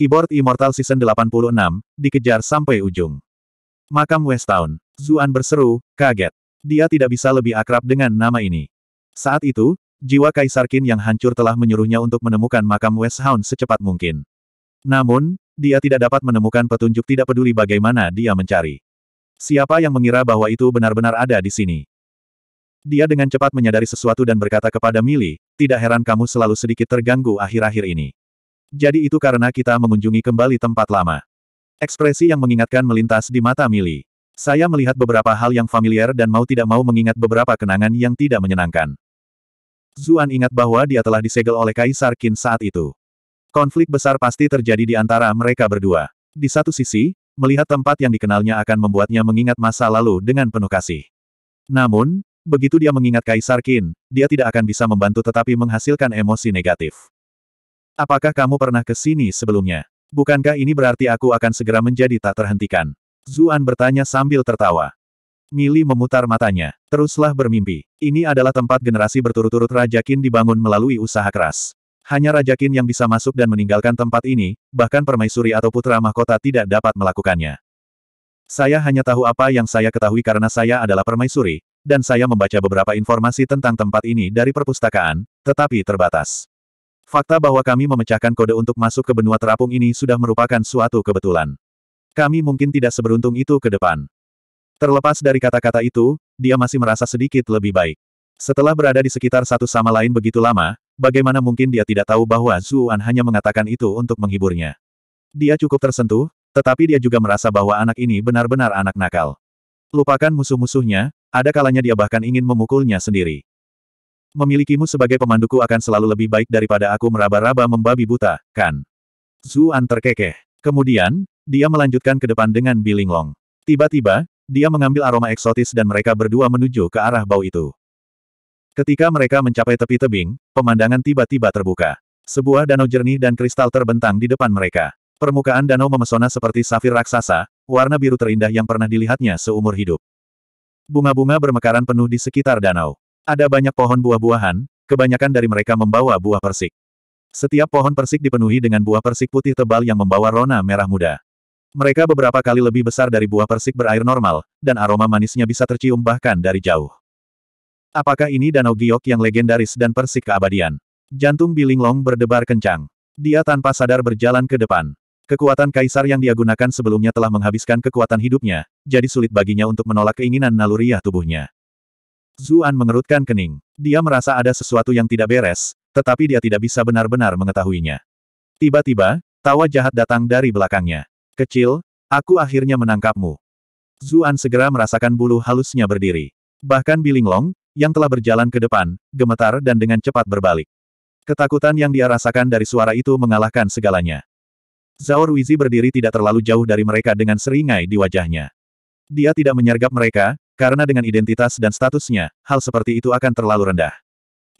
Keyboard Immortal Season 86, dikejar sampai ujung. Makam Westown, Zuan berseru, kaget. Dia tidak bisa lebih akrab dengan nama ini. Saat itu, jiwa Kaisar Qin yang hancur telah menyuruhnya untuk menemukan makam Westhound secepat mungkin. Namun, dia tidak dapat menemukan petunjuk tidak peduli bagaimana dia mencari. Siapa yang mengira bahwa itu benar-benar ada di sini? Dia dengan cepat menyadari sesuatu dan berkata kepada Mili, tidak heran kamu selalu sedikit terganggu akhir-akhir ini. Jadi itu karena kita mengunjungi kembali tempat lama. Ekspresi yang mengingatkan melintas di mata Mili. Saya melihat beberapa hal yang familiar dan mau tidak mau mengingat beberapa kenangan yang tidak menyenangkan. Zuan ingat bahwa dia telah disegel oleh Kaisar Qin saat itu. Konflik besar pasti terjadi di antara mereka berdua. Di satu sisi, melihat tempat yang dikenalnya akan membuatnya mengingat masa lalu dengan penuh kasih. Namun, begitu dia mengingat Kaisar Qin, dia tidak akan bisa membantu tetapi menghasilkan emosi negatif. Apakah kamu pernah ke sini sebelumnya? Bukankah ini berarti aku akan segera menjadi tak terhentikan? Zuan bertanya sambil tertawa. Mili memutar matanya. Teruslah bermimpi. Ini adalah tempat generasi berturut-turut Rajakin dibangun melalui usaha keras. Hanya Rajakin yang bisa masuk dan meninggalkan tempat ini, bahkan permaisuri atau putra mahkota tidak dapat melakukannya. Saya hanya tahu apa yang saya ketahui karena saya adalah permaisuri, dan saya membaca beberapa informasi tentang tempat ini dari perpustakaan, tetapi terbatas. Fakta bahwa kami memecahkan kode untuk masuk ke benua terapung ini sudah merupakan suatu kebetulan. Kami mungkin tidak seberuntung itu ke depan. Terlepas dari kata-kata itu, dia masih merasa sedikit lebih baik. Setelah berada di sekitar satu sama lain begitu lama, bagaimana mungkin dia tidak tahu bahwa Zuan hanya mengatakan itu untuk menghiburnya. Dia cukup tersentuh, tetapi dia juga merasa bahwa anak ini benar-benar anak nakal. Lupakan musuh-musuhnya, ada kalanya dia bahkan ingin memukulnya sendiri. Memilikimu sebagai pemanduku akan selalu lebih baik daripada aku meraba-raba membabi buta, kan? Zuan terkekeh. Kemudian, dia melanjutkan ke depan dengan Bilinglong. Tiba-tiba, dia mengambil aroma eksotis dan mereka berdua menuju ke arah bau itu. Ketika mereka mencapai tepi tebing, pemandangan tiba-tiba terbuka. Sebuah danau jernih dan kristal terbentang di depan mereka. Permukaan danau memesona seperti safir raksasa, warna biru terindah yang pernah dilihatnya seumur hidup. Bunga-bunga bermekaran penuh di sekitar danau. Ada banyak pohon buah-buahan, kebanyakan dari mereka membawa buah persik. Setiap pohon persik dipenuhi dengan buah persik putih tebal yang membawa rona merah muda. Mereka beberapa kali lebih besar dari buah persik berair normal, dan aroma manisnya bisa tercium bahkan dari jauh. Apakah ini danau giok yang legendaris dan persik keabadian? Jantung Long berdebar kencang. Dia tanpa sadar berjalan ke depan. Kekuatan kaisar yang dia gunakan sebelumnya telah menghabiskan kekuatan hidupnya, jadi sulit baginya untuk menolak keinginan naluriah tubuhnya. Zuan mengerutkan kening. Dia merasa ada sesuatu yang tidak beres, tetapi dia tidak bisa benar-benar mengetahuinya. Tiba-tiba, tawa jahat datang dari belakangnya. Kecil, aku akhirnya menangkapmu. Zuan segera merasakan bulu halusnya berdiri. Bahkan Bilinglong, yang telah berjalan ke depan, gemetar dan dengan cepat berbalik. Ketakutan yang dia rasakan dari suara itu mengalahkan segalanya. Zaur Wizi berdiri tidak terlalu jauh dari mereka dengan seringai di wajahnya. Dia tidak menyergap mereka, karena dengan identitas dan statusnya, hal seperti itu akan terlalu rendah.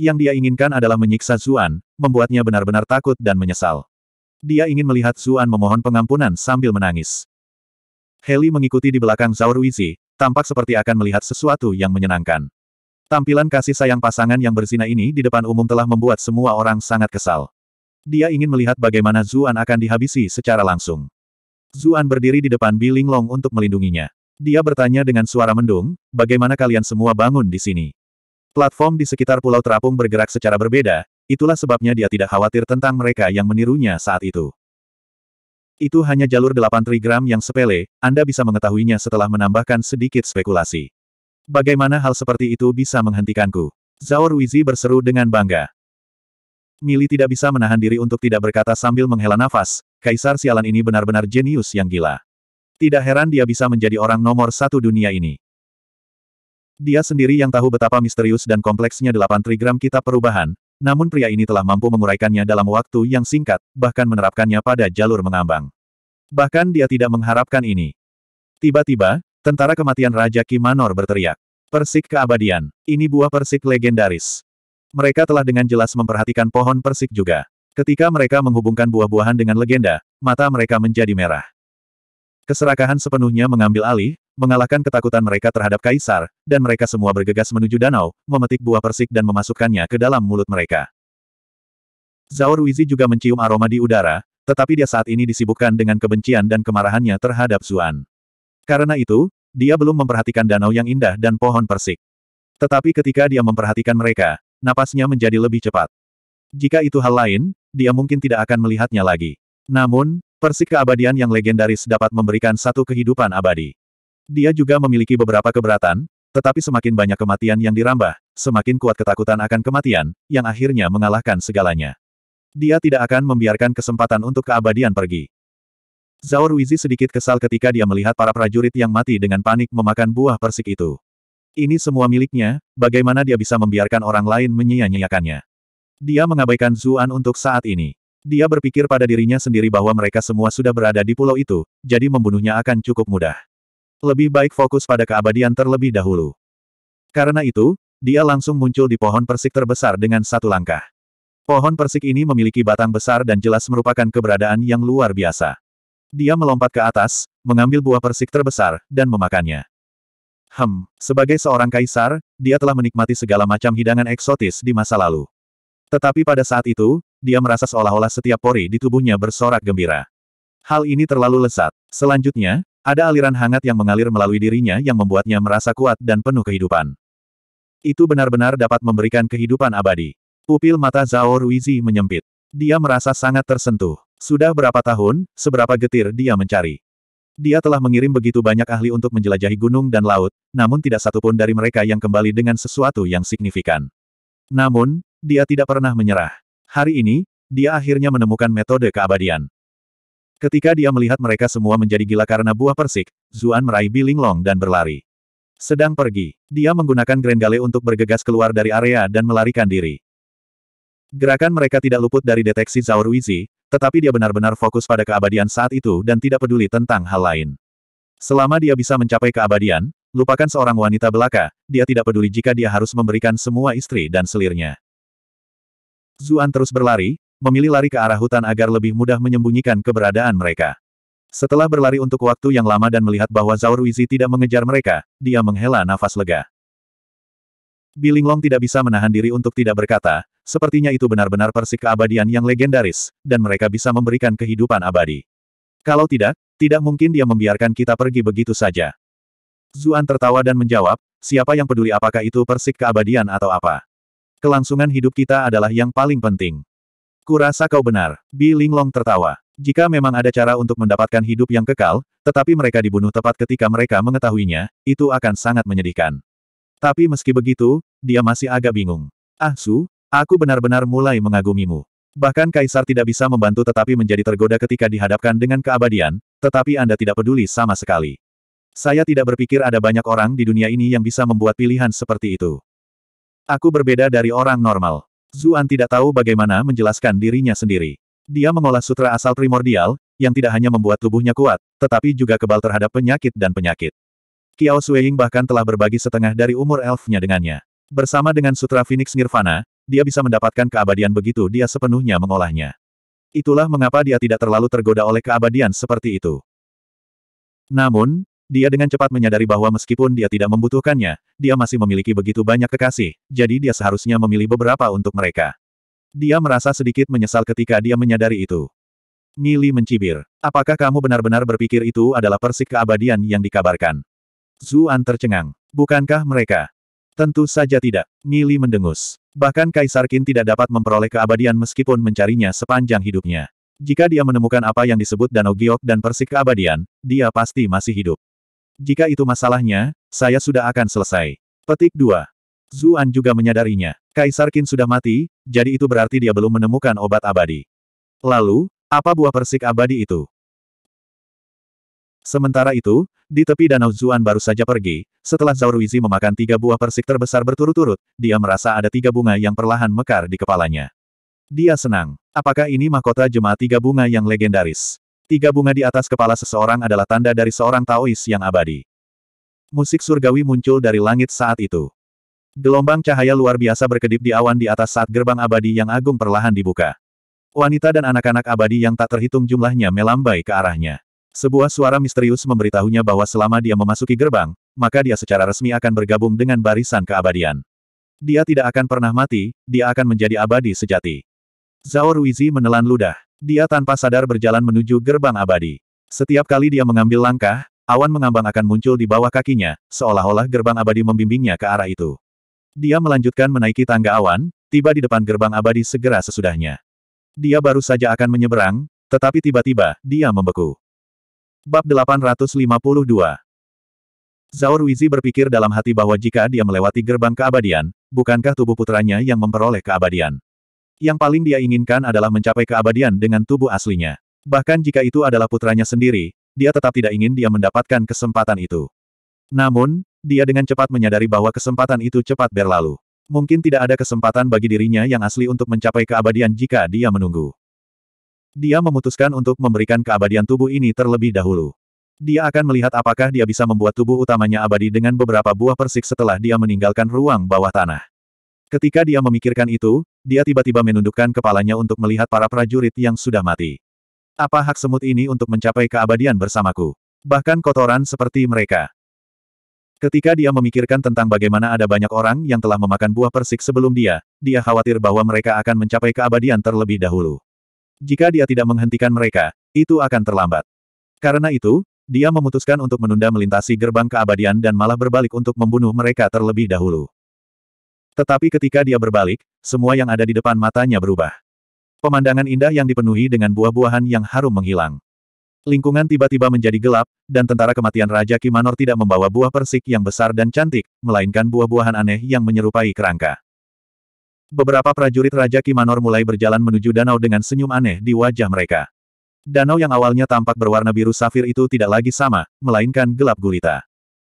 Yang dia inginkan adalah menyiksa Zuan, membuatnya benar-benar takut dan menyesal. Dia ingin melihat Zuan memohon pengampunan sambil menangis. Heli mengikuti di belakang Zhao Ruizi, tampak seperti akan melihat sesuatu yang menyenangkan. Tampilan kasih sayang pasangan yang berzina ini di depan umum telah membuat semua orang sangat kesal. Dia ingin melihat bagaimana Zuan akan dihabisi secara langsung. Zuan berdiri di depan Bi Linglong untuk melindunginya. Dia bertanya dengan suara mendung, bagaimana kalian semua bangun di sini? Platform di sekitar Pulau Terapung bergerak secara berbeda, itulah sebabnya dia tidak khawatir tentang mereka yang menirunya saat itu. Itu hanya jalur 8 trigram yang sepele, Anda bisa mengetahuinya setelah menambahkan sedikit spekulasi. Bagaimana hal seperti itu bisa menghentikanku? Zhao Ruizi berseru dengan bangga. Mili tidak bisa menahan diri untuk tidak berkata sambil menghela nafas, Kaisar sialan ini benar-benar jenius yang gila. Tidak heran dia bisa menjadi orang nomor satu dunia ini. Dia sendiri yang tahu betapa misterius dan kompleksnya delapan trigram kitab perubahan, namun pria ini telah mampu menguraikannya dalam waktu yang singkat, bahkan menerapkannya pada jalur mengambang. Bahkan dia tidak mengharapkan ini. Tiba-tiba, tentara kematian Raja Kimanor berteriak. Persik keabadian, ini buah persik legendaris. Mereka telah dengan jelas memperhatikan pohon persik juga. Ketika mereka menghubungkan buah-buahan dengan legenda, mata mereka menjadi merah. Keserakahan sepenuhnya mengambil alih, mengalahkan ketakutan mereka terhadap kaisar, dan mereka semua bergegas menuju danau, memetik buah persik dan memasukkannya ke dalam mulut mereka. Zhao Ruizi juga mencium aroma di udara, tetapi dia saat ini disibukkan dengan kebencian dan kemarahannya terhadap Zuan. Karena itu, dia belum memperhatikan danau yang indah dan pohon persik. Tetapi ketika dia memperhatikan mereka, napasnya menjadi lebih cepat. Jika itu hal lain, dia mungkin tidak akan melihatnya lagi. Namun, Persik keabadian yang legendaris dapat memberikan satu kehidupan abadi. Dia juga memiliki beberapa keberatan, tetapi semakin banyak kematian yang dirambah, semakin kuat ketakutan akan kematian, yang akhirnya mengalahkan segalanya. Dia tidak akan membiarkan kesempatan untuk keabadian pergi. Zhao Ruizi sedikit kesal ketika dia melihat para prajurit yang mati dengan panik memakan buah persik itu. Ini semua miliknya, bagaimana dia bisa membiarkan orang lain menyia-nyiakannya. Dia mengabaikan Zuan untuk saat ini. Dia berpikir pada dirinya sendiri bahwa mereka semua sudah berada di pulau itu, jadi membunuhnya akan cukup mudah. Lebih baik fokus pada keabadian terlebih dahulu. Karena itu, dia langsung muncul di pohon persik terbesar dengan satu langkah. Pohon persik ini memiliki batang besar dan jelas merupakan keberadaan yang luar biasa. Dia melompat ke atas, mengambil buah persik terbesar, dan memakannya. Hem, sebagai seorang kaisar, dia telah menikmati segala macam hidangan eksotis di masa lalu. Tetapi pada saat itu, dia merasa seolah-olah setiap pori di tubuhnya bersorak gembira. Hal ini terlalu lesat. Selanjutnya, ada aliran hangat yang mengalir melalui dirinya yang membuatnya merasa kuat dan penuh kehidupan. Itu benar-benar dapat memberikan kehidupan abadi. Pupil mata Zhao Ruizi menyempit. Dia merasa sangat tersentuh. Sudah berapa tahun, seberapa getir dia mencari. Dia telah mengirim begitu banyak ahli untuk menjelajahi gunung dan laut, namun tidak satupun dari mereka yang kembali dengan sesuatu yang signifikan. Namun, dia tidak pernah menyerah. Hari ini, dia akhirnya menemukan metode keabadian. Ketika dia melihat mereka semua menjadi gila karena buah persik, Zuan meraih Bilinglong dan berlari. Sedang pergi, dia menggunakan Grand Gale untuk bergegas keluar dari area dan melarikan diri. Gerakan mereka tidak luput dari deteksi Zhao Wizi, tetapi dia benar-benar fokus pada keabadian saat itu dan tidak peduli tentang hal lain. Selama dia bisa mencapai keabadian, lupakan seorang wanita belaka, dia tidak peduli jika dia harus memberikan semua istri dan selirnya. Zuan terus berlari, memilih lari ke arah hutan agar lebih mudah menyembunyikan keberadaan mereka. Setelah berlari untuk waktu yang lama dan melihat bahwa Zhao Ruizi tidak mengejar mereka, dia menghela nafas lega. Bilinglong tidak bisa menahan diri untuk tidak berkata, sepertinya itu benar-benar persik keabadian yang legendaris, dan mereka bisa memberikan kehidupan abadi. Kalau tidak, tidak mungkin dia membiarkan kita pergi begitu saja. Zuan tertawa dan menjawab, siapa yang peduli apakah itu persik keabadian atau apa? Kelangsungan hidup kita adalah yang paling penting. Kurasa kau benar. Bi Linglong tertawa. Jika memang ada cara untuk mendapatkan hidup yang kekal, tetapi mereka dibunuh tepat ketika mereka mengetahuinya, itu akan sangat menyedihkan. Tapi meski begitu, dia masih agak bingung. Ah Su, aku benar-benar mulai mengagumimu. Bahkan Kaisar tidak bisa membantu tetapi menjadi tergoda ketika dihadapkan dengan keabadian, tetapi Anda tidak peduli sama sekali. Saya tidak berpikir ada banyak orang di dunia ini yang bisa membuat pilihan seperti itu. Aku berbeda dari orang normal. Zuan tidak tahu bagaimana menjelaskan dirinya sendiri. Dia mengolah sutra asal primordial, yang tidak hanya membuat tubuhnya kuat, tetapi juga kebal terhadap penyakit dan penyakit. Kiao Sueying bahkan telah berbagi setengah dari umur elfnya dengannya. Bersama dengan Sutra Phoenix Nirvana, dia bisa mendapatkan keabadian begitu dia sepenuhnya mengolahnya. Itulah mengapa dia tidak terlalu tergoda oleh keabadian seperti itu. Namun, dia dengan cepat menyadari bahwa meskipun dia tidak membutuhkannya, dia masih memiliki begitu banyak kekasih, jadi dia seharusnya memilih beberapa untuk mereka. Dia merasa sedikit menyesal ketika dia menyadari itu. Mili mencibir. Apakah kamu benar-benar berpikir itu adalah persik keabadian yang dikabarkan? Zuan tercengang. Bukankah mereka? Tentu saja tidak. Mili mendengus. Bahkan Kaisar Qin tidak dapat memperoleh keabadian meskipun mencarinya sepanjang hidupnya. Jika dia menemukan apa yang disebut Danau Giok dan persik keabadian, dia pasti masih hidup. Jika itu masalahnya, saya sudah akan selesai. Petik 2. Zuan juga menyadarinya. Kaisar Qin sudah mati, jadi itu berarti dia belum menemukan obat abadi. Lalu, apa buah persik abadi itu? Sementara itu, di tepi danau Zuan baru saja pergi, setelah Zhao Ruizi memakan tiga buah persik terbesar berturut-turut, dia merasa ada tiga bunga yang perlahan mekar di kepalanya. Dia senang. Apakah ini mahkota jemaah tiga bunga yang legendaris? Tiga bunga di atas kepala seseorang adalah tanda dari seorang Taois yang abadi. Musik surgawi muncul dari langit saat itu. Gelombang cahaya luar biasa berkedip di awan di atas saat gerbang abadi yang agung perlahan dibuka. Wanita dan anak-anak abadi yang tak terhitung jumlahnya melambai ke arahnya. Sebuah suara misterius memberitahunya bahwa selama dia memasuki gerbang, maka dia secara resmi akan bergabung dengan barisan keabadian. Dia tidak akan pernah mati, dia akan menjadi abadi sejati. Zhao Ruizi menelan ludah. Dia tanpa sadar berjalan menuju gerbang abadi. Setiap kali dia mengambil langkah, awan mengambang akan muncul di bawah kakinya, seolah-olah gerbang abadi membimbingnya ke arah itu. Dia melanjutkan menaiki tangga awan, tiba di depan gerbang abadi segera sesudahnya. Dia baru saja akan menyeberang, tetapi tiba-tiba, dia membeku. Bab 852 Zaur Wizi berpikir dalam hati bahwa jika dia melewati gerbang keabadian, bukankah tubuh putranya yang memperoleh keabadian? Yang paling dia inginkan adalah mencapai keabadian dengan tubuh aslinya. Bahkan jika itu adalah putranya sendiri, dia tetap tidak ingin dia mendapatkan kesempatan itu. Namun, dia dengan cepat menyadari bahwa kesempatan itu cepat berlalu. Mungkin tidak ada kesempatan bagi dirinya yang asli untuk mencapai keabadian jika dia menunggu. Dia memutuskan untuk memberikan keabadian tubuh ini terlebih dahulu dia akan melihat apakah dia bisa membuat tubuh utamanya abadi dengan beberapa buah persik setelah dia meninggalkan ruang bawah tanah. Ketika dia memikirkan itu, dia tiba-tiba menundukkan kepalanya untuk melihat para prajurit yang sudah mati. Apa hak semut ini untuk mencapai keabadian bersamaku? Bahkan kotoran seperti mereka. Ketika dia memikirkan tentang bagaimana ada banyak orang yang telah memakan buah persik sebelum dia, dia khawatir bahwa mereka akan mencapai keabadian terlebih dahulu. Jika dia tidak menghentikan mereka, itu akan terlambat. Karena itu, dia memutuskan untuk menunda melintasi gerbang keabadian dan malah berbalik untuk membunuh mereka terlebih dahulu. Tetapi ketika dia berbalik, semua yang ada di depan matanya berubah. Pemandangan indah yang dipenuhi dengan buah-buahan yang harum menghilang. Lingkungan tiba-tiba menjadi gelap, dan tentara kematian Raja Kimanor tidak membawa buah persik yang besar dan cantik, melainkan buah-buahan aneh yang menyerupai kerangka. Beberapa prajurit Raja Kimanor mulai berjalan menuju danau dengan senyum aneh di wajah mereka. Danau yang awalnya tampak berwarna biru safir itu tidak lagi sama, melainkan gelap gulita.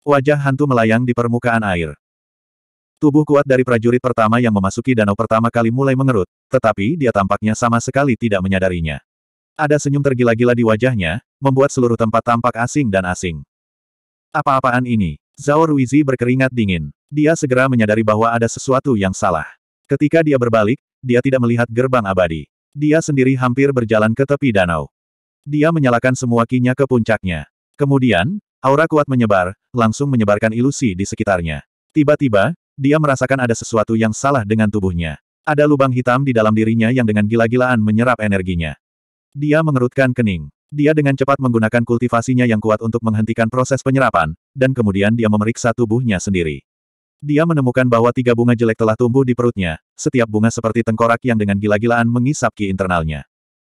Wajah hantu melayang di permukaan air. Tubuh kuat dari prajurit pertama yang memasuki danau pertama kali mulai mengerut, tetapi dia tampaknya sama sekali tidak menyadarinya. Ada senyum tergila-gila di wajahnya, membuat seluruh tempat tampak asing dan asing. Apa-apaan ini? Zhao Ruizi berkeringat dingin. Dia segera menyadari bahwa ada sesuatu yang salah. Ketika dia berbalik, dia tidak melihat gerbang abadi. Dia sendiri hampir berjalan ke tepi danau. Dia menyalakan semua kinya ke puncaknya. Kemudian, aura kuat menyebar, langsung menyebarkan ilusi di sekitarnya. Tiba-tiba, dia merasakan ada sesuatu yang salah dengan tubuhnya. Ada lubang hitam di dalam dirinya yang dengan gila-gilaan menyerap energinya. Dia mengerutkan kening. Dia dengan cepat menggunakan kultivasinya yang kuat untuk menghentikan proses penyerapan, dan kemudian dia memeriksa tubuhnya sendiri. Dia menemukan bahwa tiga bunga jelek telah tumbuh di perutnya, setiap bunga seperti tengkorak yang dengan gila-gilaan mengisap ki internalnya.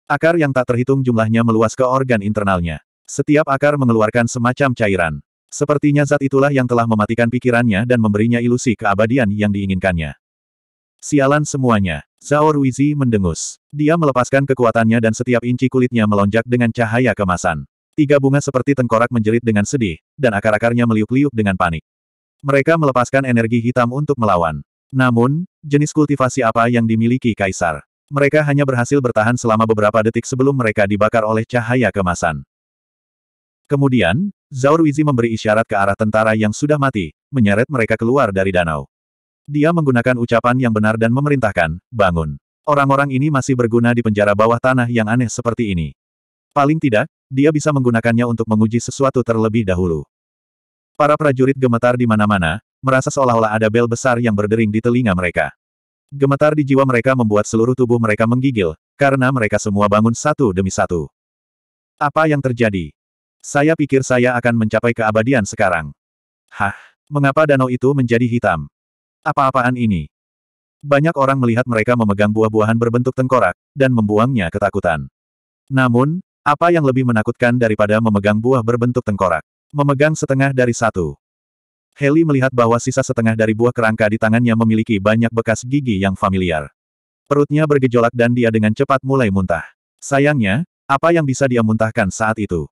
Akar yang tak terhitung jumlahnya meluas ke organ internalnya. Setiap akar mengeluarkan semacam cairan. Sepertinya zat itulah yang telah mematikan pikirannya dan memberinya ilusi keabadian yang diinginkannya. Sialan semuanya. Zhao Ruizi mendengus. Dia melepaskan kekuatannya dan setiap inci kulitnya melonjak dengan cahaya kemasan. Tiga bunga seperti tengkorak menjerit dengan sedih, dan akar-akarnya meliuk-liuk dengan panik. Mereka melepaskan energi hitam untuk melawan. Namun, jenis kultivasi apa yang dimiliki Kaisar? Mereka hanya berhasil bertahan selama beberapa detik sebelum mereka dibakar oleh cahaya kemasan. Kemudian, Zauruizi memberi isyarat ke arah tentara yang sudah mati, menyeret mereka keluar dari danau. Dia menggunakan ucapan yang benar dan memerintahkan, bangun. Orang-orang ini masih berguna di penjara bawah tanah yang aneh seperti ini. Paling tidak, dia bisa menggunakannya untuk menguji sesuatu terlebih dahulu. Para prajurit gemetar di mana-mana, merasa seolah-olah ada bel besar yang berdering di telinga mereka. Gemetar di jiwa mereka membuat seluruh tubuh mereka menggigil, karena mereka semua bangun satu demi satu. Apa yang terjadi? Saya pikir saya akan mencapai keabadian sekarang. Hah, mengapa danau itu menjadi hitam? Apa-apaan ini? Banyak orang melihat mereka memegang buah-buahan berbentuk tengkorak, dan membuangnya ketakutan. Namun, apa yang lebih menakutkan daripada memegang buah berbentuk tengkorak? Memegang setengah dari satu. Heli melihat bahwa sisa setengah dari buah kerangka di tangannya memiliki banyak bekas gigi yang familiar. Perutnya bergejolak dan dia dengan cepat mulai muntah. Sayangnya, apa yang bisa dia muntahkan saat itu?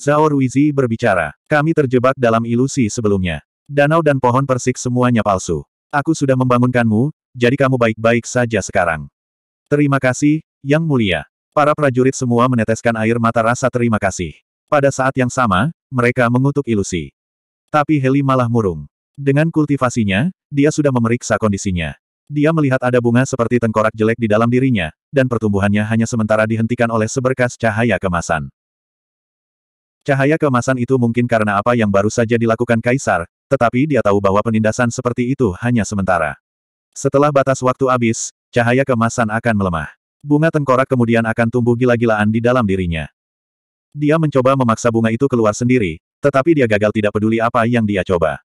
Zhao Ruizi berbicara. Kami terjebak dalam ilusi sebelumnya. Danau dan pohon persik semuanya palsu. Aku sudah membangunkanmu, jadi kamu baik-baik saja sekarang. Terima kasih, Yang Mulia. Para prajurit semua meneteskan air mata rasa terima kasih. Pada saat yang sama, mereka mengutuk ilusi. Tapi Heli malah murung. Dengan kultivasinya, dia sudah memeriksa kondisinya. Dia melihat ada bunga seperti tengkorak jelek di dalam dirinya, dan pertumbuhannya hanya sementara dihentikan oleh seberkas cahaya kemasan. Cahaya kemasan itu mungkin karena apa yang baru saja dilakukan Kaisar, tetapi dia tahu bahwa penindasan seperti itu hanya sementara. Setelah batas waktu habis, cahaya kemasan akan melemah. Bunga tengkorak kemudian akan tumbuh gila-gilaan di dalam dirinya. Dia mencoba memaksa bunga itu keluar sendiri, tetapi dia gagal tidak peduli apa yang dia coba.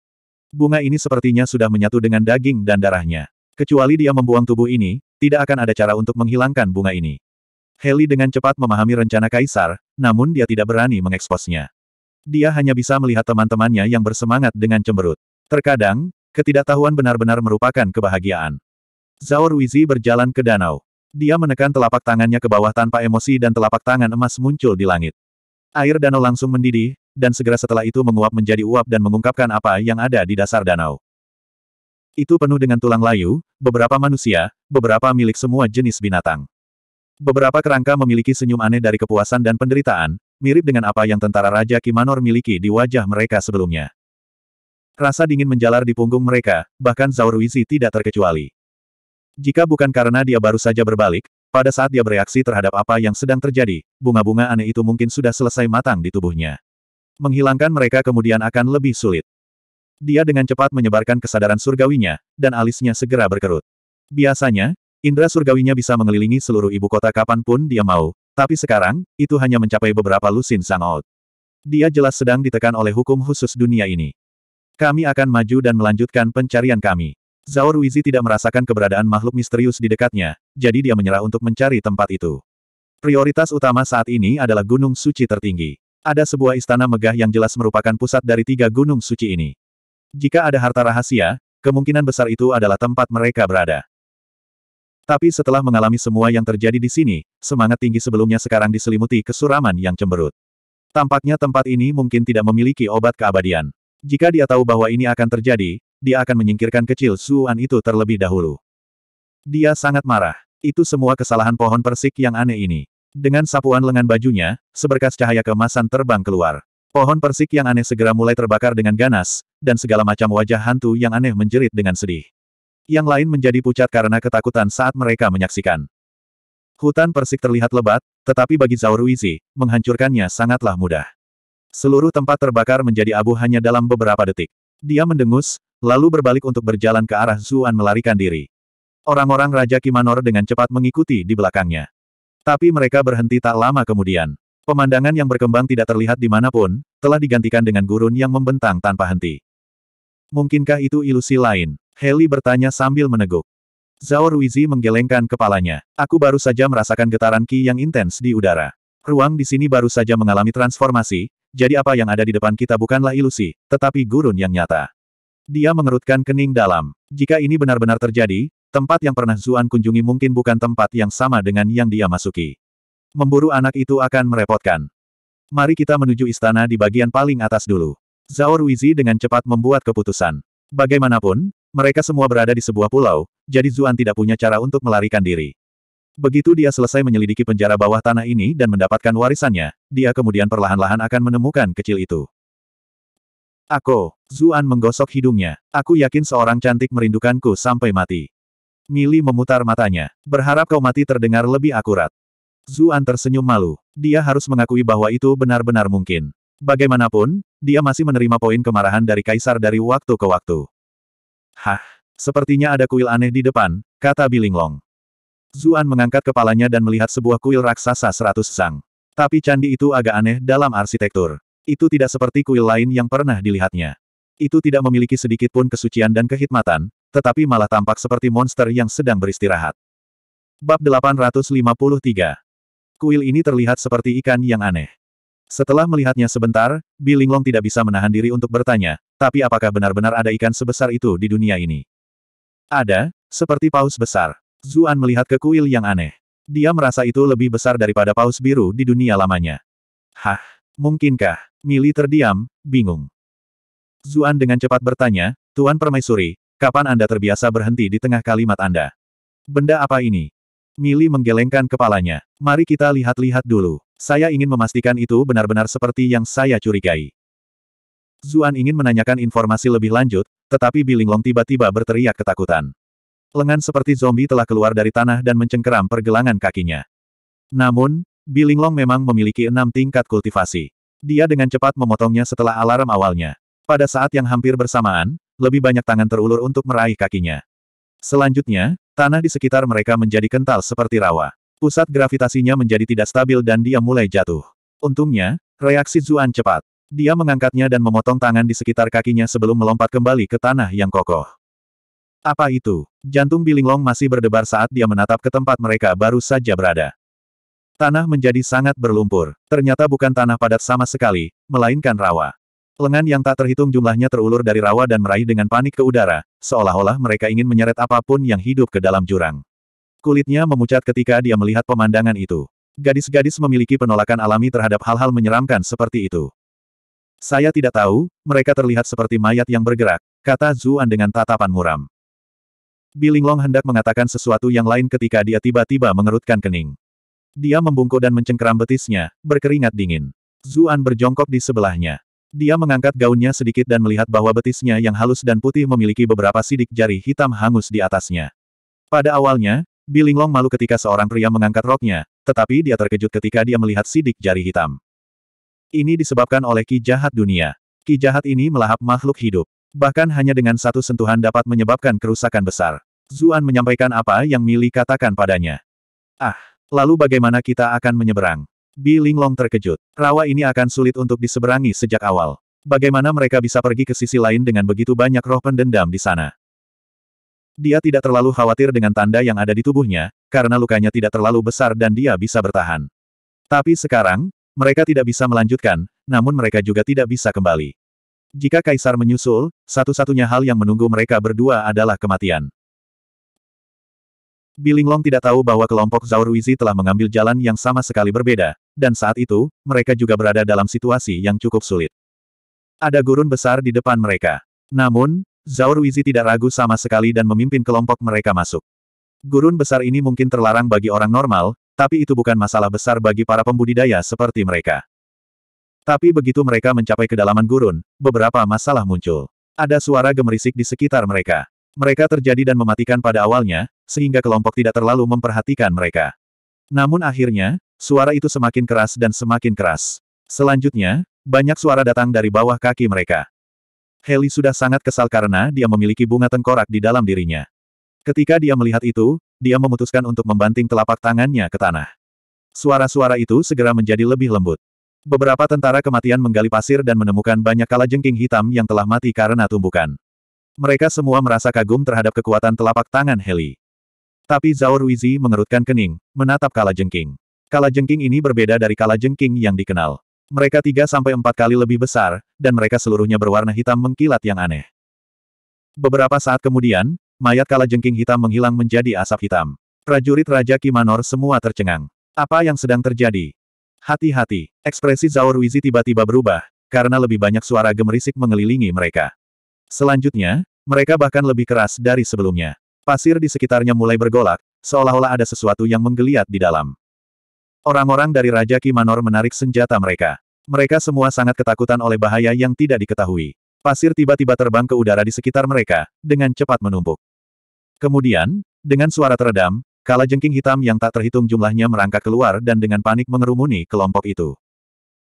Bunga ini sepertinya sudah menyatu dengan daging dan darahnya. Kecuali dia membuang tubuh ini, tidak akan ada cara untuk menghilangkan bunga ini. Heli dengan cepat memahami rencana Kaisar, namun dia tidak berani mengeksposnya. Dia hanya bisa melihat teman-temannya yang bersemangat dengan cemberut. Terkadang, ketidaktahuan benar-benar merupakan kebahagiaan. Zhao Ruizi berjalan ke danau. Dia menekan telapak tangannya ke bawah tanpa emosi dan telapak tangan emas muncul di langit. Air danau langsung mendidih, dan segera setelah itu menguap menjadi uap dan mengungkapkan apa yang ada di dasar danau. Itu penuh dengan tulang layu, beberapa manusia, beberapa milik semua jenis binatang. Beberapa kerangka memiliki senyum aneh dari kepuasan dan penderitaan, mirip dengan apa yang tentara Raja Kimanor miliki di wajah mereka sebelumnya. Rasa dingin menjalar di punggung mereka, bahkan Zauruisi tidak terkecuali. Jika bukan karena dia baru saja berbalik, pada saat dia bereaksi terhadap apa yang sedang terjadi, bunga-bunga aneh itu mungkin sudah selesai matang di tubuhnya. Menghilangkan mereka kemudian akan lebih sulit. Dia dengan cepat menyebarkan kesadaran surgawinya, dan alisnya segera berkerut. Biasanya, Indra surgawinya bisa mengelilingi seluruh ibu kota kapanpun dia mau, tapi sekarang, itu hanya mencapai beberapa lusin sang sangout. Dia jelas sedang ditekan oleh hukum khusus dunia ini. Kami akan maju dan melanjutkan pencarian kami. Zhao Ruizi tidak merasakan keberadaan makhluk misterius di dekatnya, jadi dia menyerah untuk mencari tempat itu. Prioritas utama saat ini adalah Gunung Suci tertinggi. Ada sebuah istana megah yang jelas merupakan pusat dari tiga gunung suci ini. Jika ada harta rahasia, kemungkinan besar itu adalah tempat mereka berada. Tapi setelah mengalami semua yang terjadi di sini, semangat tinggi sebelumnya sekarang diselimuti kesuraman yang cemberut. Tampaknya tempat ini mungkin tidak memiliki obat keabadian. Jika dia tahu bahwa ini akan terjadi, dia akan menyingkirkan kecil Suan itu terlebih dahulu. Dia sangat marah. Itu semua kesalahan pohon persik yang aneh ini. Dengan sapuan lengan bajunya, seberkas cahaya kemasan terbang keluar. Pohon persik yang aneh segera mulai terbakar dengan ganas, dan segala macam wajah hantu yang aneh menjerit dengan sedih. Yang lain menjadi pucat karena ketakutan saat mereka menyaksikan. Hutan persik terlihat lebat, tetapi bagi Zhao Ruizi, menghancurkannya sangatlah mudah. Seluruh tempat terbakar menjadi abu hanya dalam beberapa detik. Dia mendengus, lalu berbalik untuk berjalan ke arah Zuan melarikan diri. Orang-orang Raja Kimanor dengan cepat mengikuti di belakangnya. Tapi mereka berhenti tak lama kemudian. Pemandangan yang berkembang tidak terlihat di dimanapun, telah digantikan dengan gurun yang membentang tanpa henti. Mungkinkah itu ilusi lain? Heli bertanya sambil meneguk. Zhao Ruizi menggelengkan kepalanya. Aku baru saja merasakan getaran ki yang intens di udara. Ruang di sini baru saja mengalami transformasi, jadi apa yang ada di depan kita bukanlah ilusi, tetapi gurun yang nyata. Dia mengerutkan kening dalam. Jika ini benar-benar terjadi, tempat yang pernah Zuan kunjungi mungkin bukan tempat yang sama dengan yang dia masuki. Memburu anak itu akan merepotkan. Mari kita menuju istana di bagian paling atas dulu. Zhao Ruizi dengan cepat membuat keputusan. Bagaimanapun, mereka semua berada di sebuah pulau, jadi Zuan tidak punya cara untuk melarikan diri. Begitu dia selesai menyelidiki penjara bawah tanah ini dan mendapatkan warisannya, dia kemudian perlahan-lahan akan menemukan kecil itu. Aku, Zuan menggosok hidungnya. Aku yakin seorang cantik merindukanku sampai mati. Mili memutar matanya. Berharap kau mati terdengar lebih akurat. Zuan tersenyum malu. Dia harus mengakui bahwa itu benar-benar mungkin. Bagaimanapun, dia masih menerima poin kemarahan dari kaisar dari waktu ke waktu. Hah, sepertinya ada kuil aneh di depan, kata Bilinglong. Zuan mengangkat kepalanya dan melihat sebuah kuil raksasa seratus sang. Tapi candi itu agak aneh dalam arsitektur. Itu tidak seperti kuil lain yang pernah dilihatnya. Itu tidak memiliki sedikit pun kesucian dan kehidmatan, tetapi malah tampak seperti monster yang sedang beristirahat. Bab 853 Kuil ini terlihat seperti ikan yang aneh. Setelah melihatnya sebentar, Bilinglong tidak bisa menahan diri untuk bertanya, tapi apakah benar-benar ada ikan sebesar itu di dunia ini? Ada, seperti paus besar. Zuan melihat ke kuil yang aneh. Dia merasa itu lebih besar daripada paus biru di dunia lamanya. Hah, mungkinkah? Mili terdiam, bingung. Zuan dengan cepat bertanya, Tuan Permaisuri, kapan Anda terbiasa berhenti di tengah kalimat Anda? Benda apa ini? Mili menggelengkan kepalanya. Mari kita lihat-lihat dulu. Saya ingin memastikan itu benar-benar seperti yang saya curigai. Zuan ingin menanyakan informasi lebih lanjut, tetapi Bilinglong tiba-tiba berteriak ketakutan. Lengan seperti zombie telah keluar dari tanah dan mencengkeram pergelangan kakinya. Namun, Bilinglong memang memiliki enam tingkat kultivasi. Dia dengan cepat memotongnya setelah alarm awalnya. Pada saat yang hampir bersamaan, lebih banyak tangan terulur untuk meraih kakinya. Selanjutnya, tanah di sekitar mereka menjadi kental seperti rawa. Pusat gravitasinya menjadi tidak stabil dan dia mulai jatuh. Untungnya, reaksi Zuan cepat. Dia mengangkatnya dan memotong tangan di sekitar kakinya sebelum melompat kembali ke tanah yang kokoh. Apa itu? Jantung Bilinglong masih berdebar saat dia menatap ke tempat mereka baru saja berada. Tanah menjadi sangat berlumpur. Ternyata bukan tanah padat sama sekali, melainkan rawa. Lengan yang tak terhitung jumlahnya terulur dari rawa dan meraih dengan panik ke udara, seolah-olah mereka ingin menyeret apapun yang hidup ke dalam jurang. Kulitnya memucat ketika dia melihat pemandangan itu. Gadis-gadis memiliki penolakan alami terhadap hal-hal menyeramkan seperti itu. Saya tidak tahu, mereka terlihat seperti mayat yang bergerak, kata Zuan dengan tatapan muram. Bilinglong hendak mengatakan sesuatu yang lain ketika dia tiba-tiba mengerutkan kening. Dia membungkuk dan mencengkeram betisnya, berkeringat dingin. Zuan berjongkok di sebelahnya. Dia mengangkat gaunnya sedikit dan melihat bahwa betisnya yang halus dan putih memiliki beberapa sidik jari hitam hangus di atasnya. Pada awalnya, Bilinglong malu ketika seorang pria mengangkat roknya, tetapi dia terkejut ketika dia melihat sidik jari hitam. Ini disebabkan oleh ki jahat dunia. Ki jahat ini melahap makhluk hidup. Bahkan hanya dengan satu sentuhan dapat menyebabkan kerusakan besar. Zuan menyampaikan apa yang Mili katakan padanya. Ah, lalu bagaimana kita akan menyeberang? Bi Linglong terkejut. Rawa ini akan sulit untuk diseberangi sejak awal. Bagaimana mereka bisa pergi ke sisi lain dengan begitu banyak roh pendendam di sana? Dia tidak terlalu khawatir dengan tanda yang ada di tubuhnya, karena lukanya tidak terlalu besar dan dia bisa bertahan. Tapi sekarang, mereka tidak bisa melanjutkan, namun mereka juga tidak bisa kembali. Jika Kaisar menyusul, satu-satunya hal yang menunggu mereka berdua adalah kematian. Bilinglong tidak tahu bahwa kelompok Zauruizi telah mengambil jalan yang sama sekali berbeda, dan saat itu, mereka juga berada dalam situasi yang cukup sulit. Ada gurun besar di depan mereka. Namun, Zauruizi tidak ragu sama sekali dan memimpin kelompok mereka masuk. Gurun besar ini mungkin terlarang bagi orang normal, tapi itu bukan masalah besar bagi para pembudidaya seperti mereka. Tapi begitu mereka mencapai kedalaman gurun, beberapa masalah muncul. Ada suara gemerisik di sekitar mereka. Mereka terjadi dan mematikan pada awalnya, sehingga kelompok tidak terlalu memperhatikan mereka. Namun akhirnya, suara itu semakin keras dan semakin keras. Selanjutnya, banyak suara datang dari bawah kaki mereka. Heli sudah sangat kesal karena dia memiliki bunga tengkorak di dalam dirinya. Ketika dia melihat itu, dia memutuskan untuk membanting telapak tangannya ke tanah. Suara-suara itu segera menjadi lebih lembut. Beberapa tentara kematian menggali pasir dan menemukan banyak kalajengking hitam yang telah mati karena tumbukan. Mereka semua merasa kagum terhadap kekuatan telapak tangan Heli. Tapi Zhao Ruizi mengerutkan kening, menatap kalajengking. Kalajengking ini berbeda dari kalajengking yang dikenal. Mereka tiga sampai empat kali lebih besar, dan mereka seluruhnya berwarna hitam mengkilat yang aneh. Beberapa saat kemudian, Mayat kala jengking hitam menghilang menjadi asap hitam. Prajurit Raja Kimanor semua tercengang. Apa yang sedang terjadi? Hati-hati, ekspresi Zhao Ruizi tiba-tiba berubah, karena lebih banyak suara gemerisik mengelilingi mereka. Selanjutnya, mereka bahkan lebih keras dari sebelumnya. Pasir di sekitarnya mulai bergolak, seolah-olah ada sesuatu yang menggeliat di dalam. Orang-orang dari Raja Kimanor menarik senjata mereka. Mereka semua sangat ketakutan oleh bahaya yang tidak diketahui pasir tiba-tiba terbang ke udara di sekitar mereka, dengan cepat menumpuk. Kemudian, dengan suara teredam, kala jengking hitam yang tak terhitung jumlahnya merangkak keluar dan dengan panik mengerumuni kelompok itu.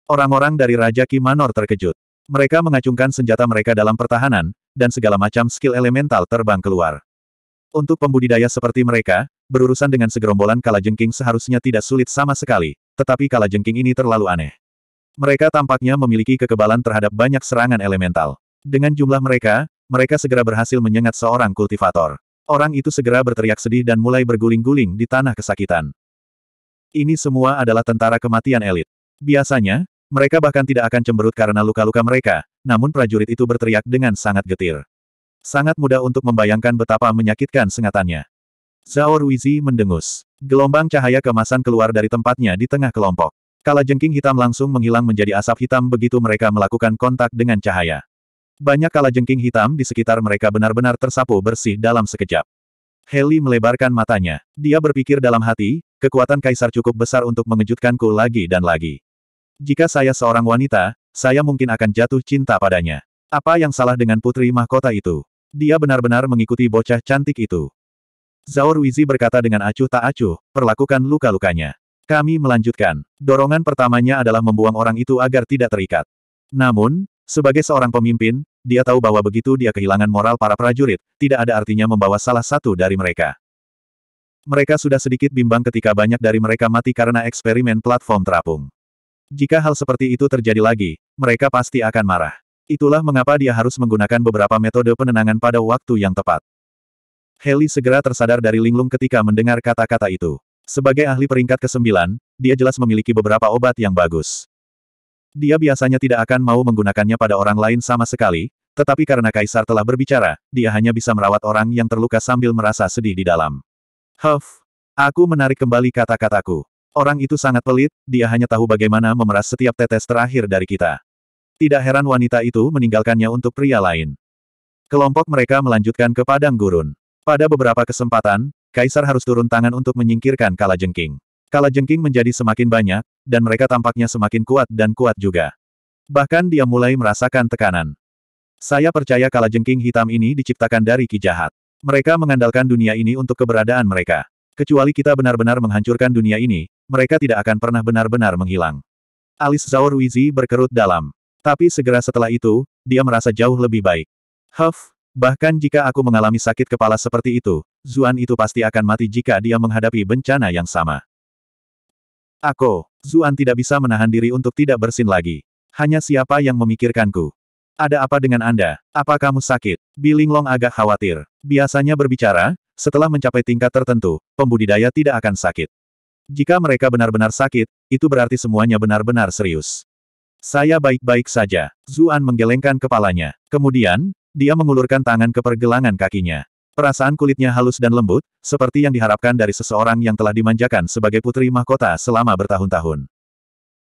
Orang-orang dari Raja Kimanor terkejut. Mereka mengacungkan senjata mereka dalam pertahanan, dan segala macam skill elemental terbang keluar. Untuk pembudidaya seperti mereka, berurusan dengan segerombolan kalajengking seharusnya tidak sulit sama sekali, tetapi kalajengking ini terlalu aneh. Mereka tampaknya memiliki kekebalan terhadap banyak serangan elemental. Dengan jumlah mereka, mereka segera berhasil menyengat seorang kultivator. Orang itu segera berteriak sedih dan mulai berguling-guling di tanah kesakitan. Ini semua adalah tentara kematian elit. Biasanya, mereka bahkan tidak akan cemberut karena luka-luka mereka, namun prajurit itu berteriak dengan sangat getir. Sangat mudah untuk membayangkan betapa menyakitkan sengatannya. Zhao Ruizi mendengus. Gelombang cahaya kemasan keluar dari tempatnya di tengah kelompok. Kala jengking hitam langsung menghilang menjadi asap hitam begitu mereka melakukan kontak dengan cahaya. Banyak kala jengking hitam di sekitar mereka benar-benar tersapu bersih dalam sekejap. Heli melebarkan matanya. Dia berpikir dalam hati, kekuatan kaisar cukup besar untuk mengejutkanku lagi dan lagi. Jika saya seorang wanita, saya mungkin akan jatuh cinta padanya. Apa yang salah dengan putri mahkota itu? Dia benar-benar mengikuti bocah cantik itu. Zhao Ruizi berkata dengan acuh tak acuh, perlakukan luka-lukanya. Kami melanjutkan. Dorongan pertamanya adalah membuang orang itu agar tidak terikat. Namun, sebagai seorang pemimpin, dia tahu bahwa begitu dia kehilangan moral para prajurit, tidak ada artinya membawa salah satu dari mereka. Mereka sudah sedikit bimbang ketika banyak dari mereka mati karena eksperimen platform terapung. Jika hal seperti itu terjadi lagi, mereka pasti akan marah. Itulah mengapa dia harus menggunakan beberapa metode penenangan pada waktu yang tepat. Heli segera tersadar dari linglung ketika mendengar kata-kata itu. Sebagai ahli peringkat ke-9, dia jelas memiliki beberapa obat yang bagus. Dia biasanya tidak akan mau menggunakannya pada orang lain sama sekali, tetapi karena Kaisar telah berbicara, dia hanya bisa merawat orang yang terluka sambil merasa sedih di dalam. Huff! Aku menarik kembali kata-kataku. Orang itu sangat pelit, dia hanya tahu bagaimana memeras setiap tetes terakhir dari kita. Tidak heran wanita itu meninggalkannya untuk pria lain. Kelompok mereka melanjutkan ke padang gurun. Pada beberapa kesempatan, Kaisar harus turun tangan untuk menyingkirkan Kala Jengking. Kala Jengking menjadi semakin banyak, dan mereka tampaknya semakin kuat dan kuat juga. Bahkan dia mulai merasakan tekanan. Saya percaya Kala Jengking hitam ini diciptakan dari ki jahat. Mereka mengandalkan dunia ini untuk keberadaan mereka. Kecuali kita benar-benar menghancurkan dunia ini, mereka tidak akan pernah benar-benar menghilang. Alis Zhao Ruizi berkerut dalam. Tapi segera setelah itu, dia merasa jauh lebih baik. Huff, Bahkan jika aku mengalami sakit kepala seperti itu, Zuan itu pasti akan mati jika dia menghadapi bencana yang sama. Aku, Zuan tidak bisa menahan diri untuk tidak bersin lagi. Hanya siapa yang memikirkanku. Ada apa dengan Anda? Apa kamu sakit? Bilinglong agak khawatir. Biasanya berbicara, setelah mencapai tingkat tertentu, pembudidaya tidak akan sakit. Jika mereka benar-benar sakit, itu berarti semuanya benar-benar serius. Saya baik-baik saja. Zuan menggelengkan kepalanya. Kemudian, dia mengulurkan tangan ke pergelangan kakinya. Perasaan kulitnya halus dan lembut, seperti yang diharapkan dari seseorang yang telah dimanjakan sebagai putri mahkota selama bertahun-tahun.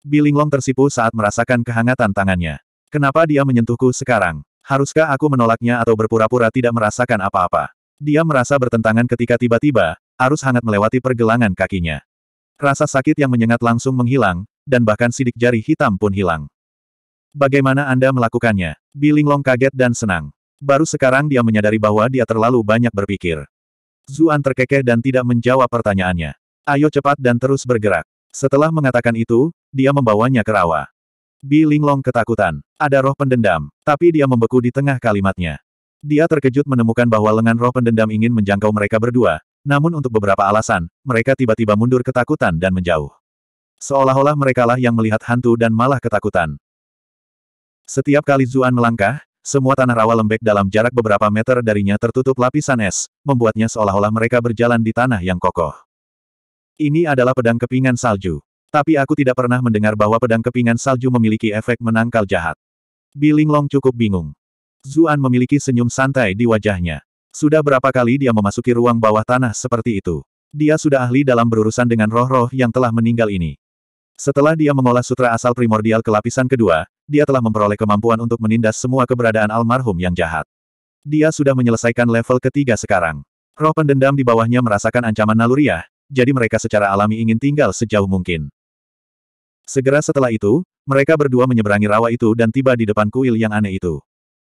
Bilinglong tersipu saat merasakan kehangatan tangannya. Kenapa dia menyentuhku sekarang? Haruskah aku menolaknya atau berpura-pura tidak merasakan apa-apa? Dia merasa bertentangan ketika tiba-tiba, arus hangat melewati pergelangan kakinya. Rasa sakit yang menyengat langsung menghilang, dan bahkan sidik jari hitam pun hilang. Bagaimana Anda melakukannya? Bilinglong kaget dan senang. Baru sekarang dia menyadari bahwa dia terlalu banyak berpikir. Zuan terkekeh dan tidak menjawab pertanyaannya. Ayo cepat dan terus bergerak. Setelah mengatakan itu, dia membawanya ke rawa. Bilinglong ketakutan. Ada roh pendendam, tapi dia membeku di tengah kalimatnya. Dia terkejut menemukan bahwa lengan roh pendendam ingin menjangkau mereka berdua, namun untuk beberapa alasan, mereka tiba-tiba mundur ketakutan dan menjauh. Seolah-olah merekalah yang melihat hantu dan malah ketakutan. Setiap kali Zuan melangkah, semua tanah rawa lembek dalam jarak beberapa meter darinya tertutup lapisan es, membuatnya seolah-olah mereka berjalan di tanah yang kokoh. Ini adalah pedang kepingan salju. Tapi aku tidak pernah mendengar bahwa pedang kepingan salju memiliki efek menangkal jahat. Long cukup bingung. Zuan memiliki senyum santai di wajahnya. Sudah berapa kali dia memasuki ruang bawah tanah seperti itu. Dia sudah ahli dalam berurusan dengan roh-roh yang telah meninggal ini. Setelah dia mengolah sutra asal primordial ke lapisan kedua, dia telah memperoleh kemampuan untuk menindas semua keberadaan almarhum yang jahat. Dia sudah menyelesaikan level ketiga sekarang. Roh pendendam di bawahnya merasakan ancaman naluriah, jadi mereka secara alami ingin tinggal sejauh mungkin. Segera setelah itu, mereka berdua menyeberangi rawa itu dan tiba di depan kuil yang aneh itu.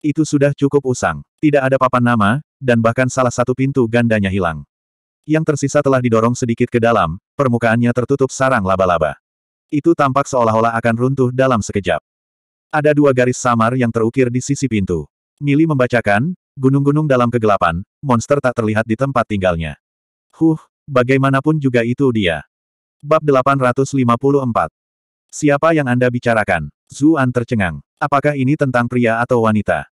Itu sudah cukup usang. Tidak ada papan nama, dan bahkan salah satu pintu gandanya hilang. Yang tersisa telah didorong sedikit ke dalam, permukaannya tertutup sarang laba-laba. Itu tampak seolah-olah akan runtuh dalam sekejap. Ada dua garis samar yang terukir di sisi pintu. Mili membacakan, gunung-gunung dalam kegelapan, monster tak terlihat di tempat tinggalnya. Huh, bagaimanapun juga itu dia. Bab 854 Siapa yang Anda bicarakan? Zuan tercengang. Apakah ini tentang pria atau wanita?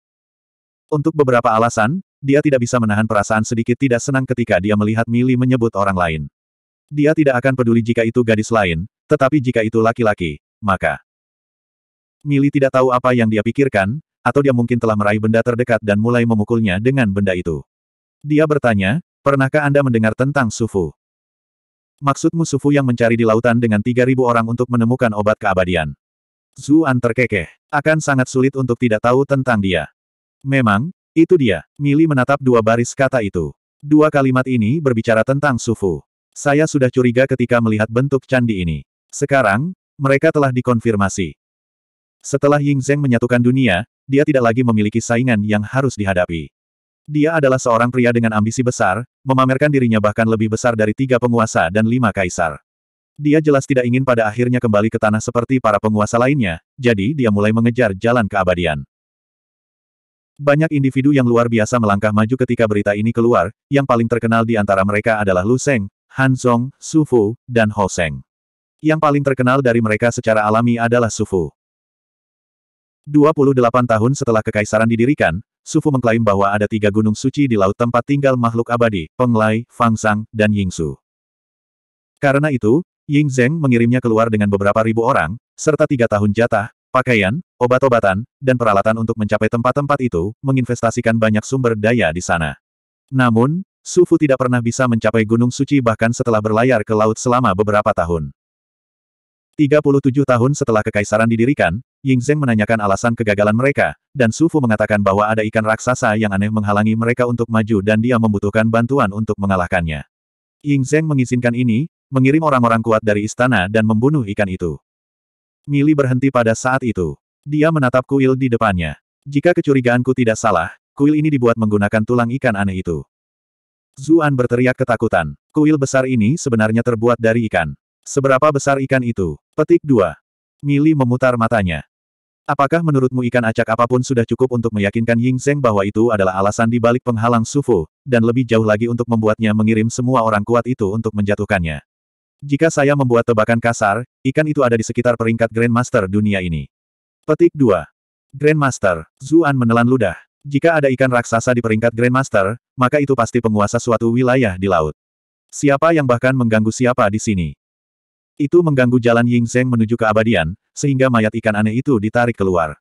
Untuk beberapa alasan, dia tidak bisa menahan perasaan sedikit tidak senang ketika dia melihat Mili menyebut orang lain. Dia tidak akan peduli jika itu gadis lain, tetapi jika itu laki-laki, maka Mili tidak tahu apa yang dia pikirkan, atau dia mungkin telah meraih benda terdekat dan mulai memukulnya dengan benda itu. Dia bertanya, pernahkah Anda mendengar tentang Sufu? Maksudmu Sufu yang mencari di lautan dengan 3.000 orang untuk menemukan obat keabadian? Zuan terkekeh. Akan sangat sulit untuk tidak tahu tentang dia. Memang, itu dia. Mili menatap dua baris kata itu. Dua kalimat ini berbicara tentang Sufu. Saya sudah curiga ketika melihat bentuk candi ini. Sekarang, mereka telah dikonfirmasi. Setelah Ying Zheng menyatukan dunia, dia tidak lagi memiliki saingan yang harus dihadapi. Dia adalah seorang pria dengan ambisi besar, memamerkan dirinya bahkan lebih besar dari tiga penguasa dan lima kaisar. Dia jelas tidak ingin pada akhirnya kembali ke tanah seperti para penguasa lainnya, jadi dia mulai mengejar jalan keabadian. Banyak individu yang luar biasa melangkah maju ketika berita ini keluar, yang paling terkenal di antara mereka adalah Lu Seng, Han Zong, Su Fu, dan Ho Seng. Yang paling terkenal dari mereka secara alami adalah Su Fu. 28 tahun setelah kekaisaran didirikan, Sufu mengklaim bahwa ada tiga gunung suci di laut tempat tinggal makhluk abadi, Penglai, Fangsang, dan Yingsu. Karena itu, Ying Zheng mengirimnya keluar dengan beberapa ribu orang, serta tiga tahun jatah, pakaian, obat-obatan, dan peralatan untuk mencapai tempat-tempat itu, menginvestasikan banyak sumber daya di sana. Namun, Sufu tidak pernah bisa mencapai gunung suci bahkan setelah berlayar ke laut selama beberapa tahun. 37 tahun setelah kekaisaran didirikan, Ying Zheng menanyakan alasan kegagalan mereka, dan Su Fu mengatakan bahwa ada ikan raksasa yang aneh menghalangi mereka untuk maju dan dia membutuhkan bantuan untuk mengalahkannya. Ying Zheng mengizinkan ini, mengirim orang-orang kuat dari istana dan membunuh ikan itu. Mili berhenti pada saat itu. Dia menatap kuil di depannya. Jika kecurigaanku tidak salah, kuil ini dibuat menggunakan tulang ikan aneh itu. Zuan berteriak ketakutan. Kuil besar ini sebenarnya terbuat dari ikan. Seberapa besar ikan itu? Petik 2. Mili memutar matanya. Apakah menurutmu ikan acak apapun sudah cukup untuk meyakinkan Ying Zheng bahwa itu adalah alasan di balik penghalang Sufu, dan lebih jauh lagi untuk membuatnya mengirim semua orang kuat itu untuk menjatuhkannya? Jika saya membuat tebakan kasar, ikan itu ada di sekitar peringkat Grandmaster dunia ini. Petik 2. Grandmaster, Zuan menelan ludah. Jika ada ikan raksasa di peringkat Grandmaster, maka itu pasti penguasa suatu wilayah di laut. Siapa yang bahkan mengganggu siapa di sini? Itu mengganggu jalan Ying Zheng menuju keabadian, sehingga mayat ikan aneh itu ditarik keluar.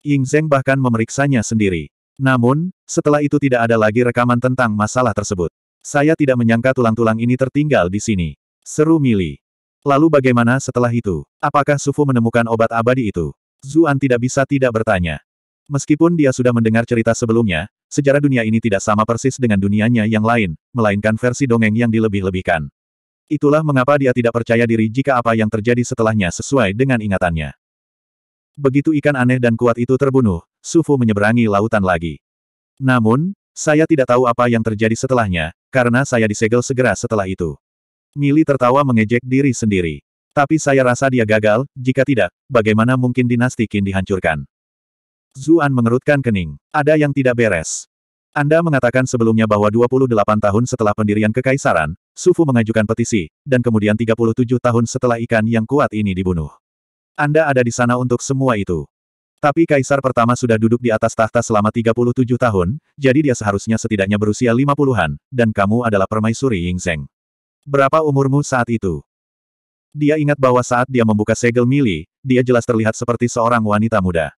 Ying Zheng bahkan memeriksanya sendiri. Namun, setelah itu tidak ada lagi rekaman tentang masalah tersebut. Saya tidak menyangka tulang-tulang ini tertinggal di sini. Seru Mili. Lalu bagaimana setelah itu? Apakah Sufu menemukan obat abadi itu? Zuan tidak bisa tidak bertanya. Meskipun dia sudah mendengar cerita sebelumnya, sejarah dunia ini tidak sama persis dengan dunianya yang lain, melainkan versi dongeng yang dilebih-lebihkan. Itulah mengapa dia tidak percaya diri jika apa yang terjadi setelahnya sesuai dengan ingatannya. Begitu ikan aneh dan kuat itu terbunuh, Sufu menyeberangi lautan lagi. Namun, saya tidak tahu apa yang terjadi setelahnya, karena saya disegel segera setelah itu. Mili tertawa mengejek diri sendiri. Tapi saya rasa dia gagal, jika tidak, bagaimana mungkin dinasti Qin dihancurkan? Zuan mengerutkan kening. Ada yang tidak beres. Anda mengatakan sebelumnya bahwa 28 tahun setelah pendirian kekaisaran, Sufu mengajukan petisi, dan kemudian 37 tahun setelah ikan yang kuat ini dibunuh. Anda ada di sana untuk semua itu. Tapi kaisar pertama sudah duduk di atas tahta selama 37 tahun, jadi dia seharusnya setidaknya berusia 50-an, dan kamu adalah permaisuri Ying Zeng. Berapa umurmu saat itu? Dia ingat bahwa saat dia membuka segel mili, dia jelas terlihat seperti seorang wanita muda.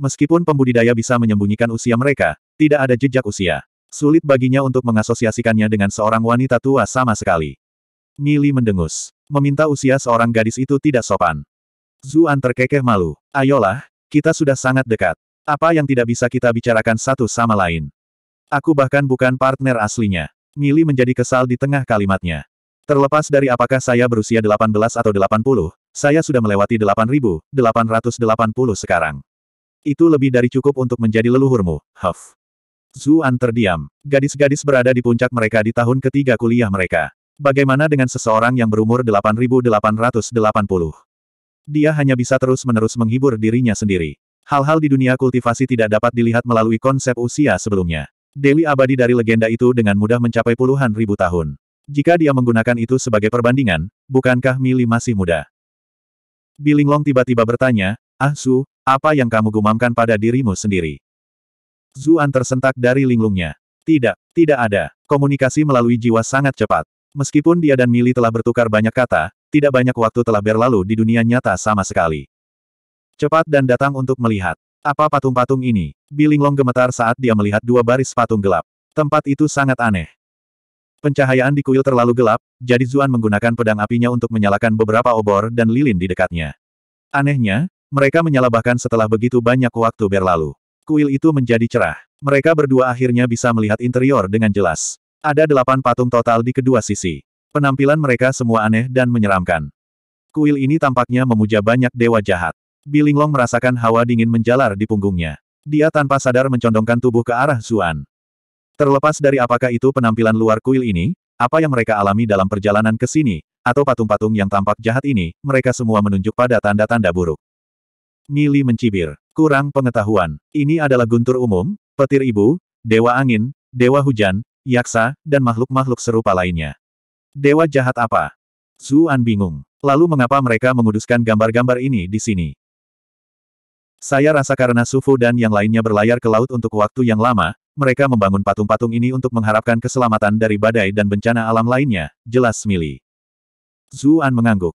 Meskipun pembudidaya bisa menyembunyikan usia mereka, tidak ada jejak usia. Sulit baginya untuk mengasosiasikannya dengan seorang wanita tua sama sekali. Mili mendengus. Meminta usia seorang gadis itu tidak sopan. Zuan terkekeh malu. Ayolah, kita sudah sangat dekat. Apa yang tidak bisa kita bicarakan satu sama lain? Aku bahkan bukan partner aslinya. Mili menjadi kesal di tengah kalimatnya. Terlepas dari apakah saya berusia 18 atau 80, saya sudah melewati 8.880 sekarang. Itu lebih dari cukup untuk menjadi leluhurmu, Huff. Zuan terdiam. Gadis-gadis berada di puncak mereka di tahun ketiga kuliah mereka. Bagaimana dengan seseorang yang berumur 8880? Dia hanya bisa terus-menerus menghibur dirinya sendiri. Hal-hal di dunia kultivasi tidak dapat dilihat melalui konsep usia sebelumnya. Dewi abadi dari legenda itu dengan mudah mencapai puluhan ribu tahun. Jika dia menggunakan itu sebagai perbandingan, bukankah Mili masih muda? Bilinglong tiba-tiba bertanya, Ah Su, apa yang kamu gumamkan pada dirimu sendiri? Zuan tersentak dari linglungnya. Tidak, tidak ada. Komunikasi melalui jiwa sangat cepat. Meskipun dia dan Mili telah bertukar banyak kata, tidak banyak waktu telah berlalu di dunia nyata sama sekali. Cepat dan datang untuk melihat. Apa patung-patung ini? Bilinglong gemetar saat dia melihat dua baris patung gelap. Tempat itu sangat aneh. Pencahayaan di kuil terlalu gelap, jadi Zuan menggunakan pedang apinya untuk menyalakan beberapa obor dan lilin di dekatnya. Anehnya, mereka menyala bahkan setelah begitu banyak waktu berlalu. Kuil itu menjadi cerah. Mereka berdua akhirnya bisa melihat interior dengan jelas. Ada delapan patung total di kedua sisi. Penampilan mereka semua aneh dan menyeramkan. Kuil ini tampaknya memuja banyak dewa jahat. Bilinglong merasakan hawa dingin menjalar di punggungnya. Dia tanpa sadar mencondongkan tubuh ke arah Zuan. Terlepas dari apakah itu penampilan luar kuil ini, apa yang mereka alami dalam perjalanan ke sini, atau patung-patung yang tampak jahat ini, mereka semua menunjuk pada tanda-tanda buruk. Mili mencibir. Kurang pengetahuan. Ini adalah guntur umum, petir ibu, dewa angin, dewa hujan, yaksa, dan makhluk-makhluk serupa lainnya. Dewa jahat apa? Zuan bingung. Lalu mengapa mereka menguduskan gambar-gambar ini di sini? Saya rasa karena Sufu dan yang lainnya berlayar ke laut untuk waktu yang lama, mereka membangun patung-patung ini untuk mengharapkan keselamatan dari badai dan bencana alam lainnya, jelas Mili. Zuan mengangguk.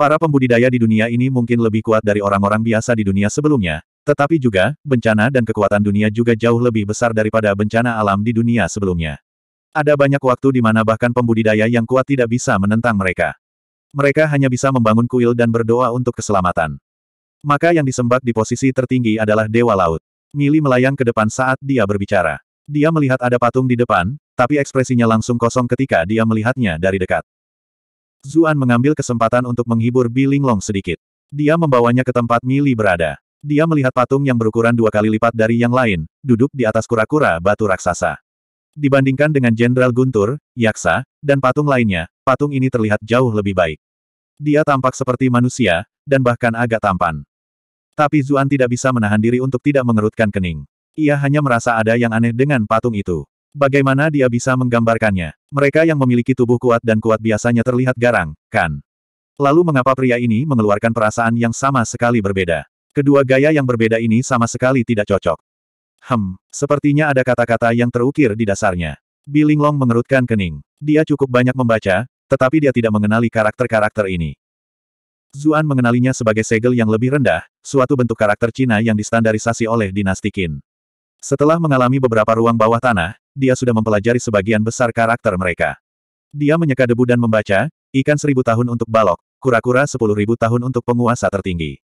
Para pembudidaya di dunia ini mungkin lebih kuat dari orang-orang biasa di dunia sebelumnya, tetapi juga, bencana dan kekuatan dunia juga jauh lebih besar daripada bencana alam di dunia sebelumnya. Ada banyak waktu di mana bahkan pembudidaya yang kuat tidak bisa menentang mereka. Mereka hanya bisa membangun kuil dan berdoa untuk keselamatan. Maka yang disembah di posisi tertinggi adalah Dewa Laut. Mili melayang ke depan saat dia berbicara. Dia melihat ada patung di depan, tapi ekspresinya langsung kosong ketika dia melihatnya dari dekat. Zuan mengambil kesempatan untuk menghibur Bi Long sedikit. Dia membawanya ke tempat Mili berada. Dia melihat patung yang berukuran dua kali lipat dari yang lain, duduk di atas kura-kura batu raksasa. Dibandingkan dengan Jenderal Guntur, Yaksa, dan patung lainnya, patung ini terlihat jauh lebih baik. Dia tampak seperti manusia, dan bahkan agak tampan. Tapi Zuan tidak bisa menahan diri untuk tidak mengerutkan kening. Ia hanya merasa ada yang aneh dengan patung itu. Bagaimana dia bisa menggambarkannya? Mereka yang memiliki tubuh kuat dan kuat biasanya terlihat garang, kan? Lalu mengapa pria ini mengeluarkan perasaan yang sama sekali berbeda? Kedua gaya yang berbeda ini sama sekali tidak cocok. Hmm, sepertinya ada kata-kata yang terukir di dasarnya. Bilinglong mengerutkan kening. Dia cukup banyak membaca, tetapi dia tidak mengenali karakter-karakter ini. Zuan mengenalinya sebagai segel yang lebih rendah, suatu bentuk karakter Cina yang distandarisasi oleh dinasti Qin. Setelah mengalami beberapa ruang bawah tanah, dia sudah mempelajari sebagian besar karakter mereka. Dia menyeka debu dan membaca, ikan seribu tahun untuk balok, kura-kura sepuluh ribu tahun untuk penguasa tertinggi.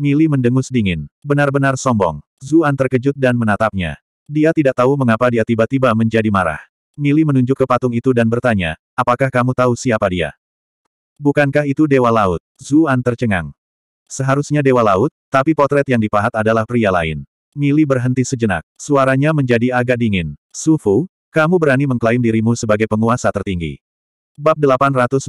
Mili mendengus dingin. Benar-benar sombong. Zuan terkejut dan menatapnya. Dia tidak tahu mengapa dia tiba-tiba menjadi marah. Mili menunjuk ke patung itu dan bertanya, apakah kamu tahu siapa dia? Bukankah itu Dewa Laut? Zuan tercengang. Seharusnya Dewa Laut, tapi potret yang dipahat adalah pria lain. Mili berhenti sejenak. Suaranya menjadi agak dingin. Sufu, kamu berani mengklaim dirimu sebagai penguasa tertinggi. Bab 855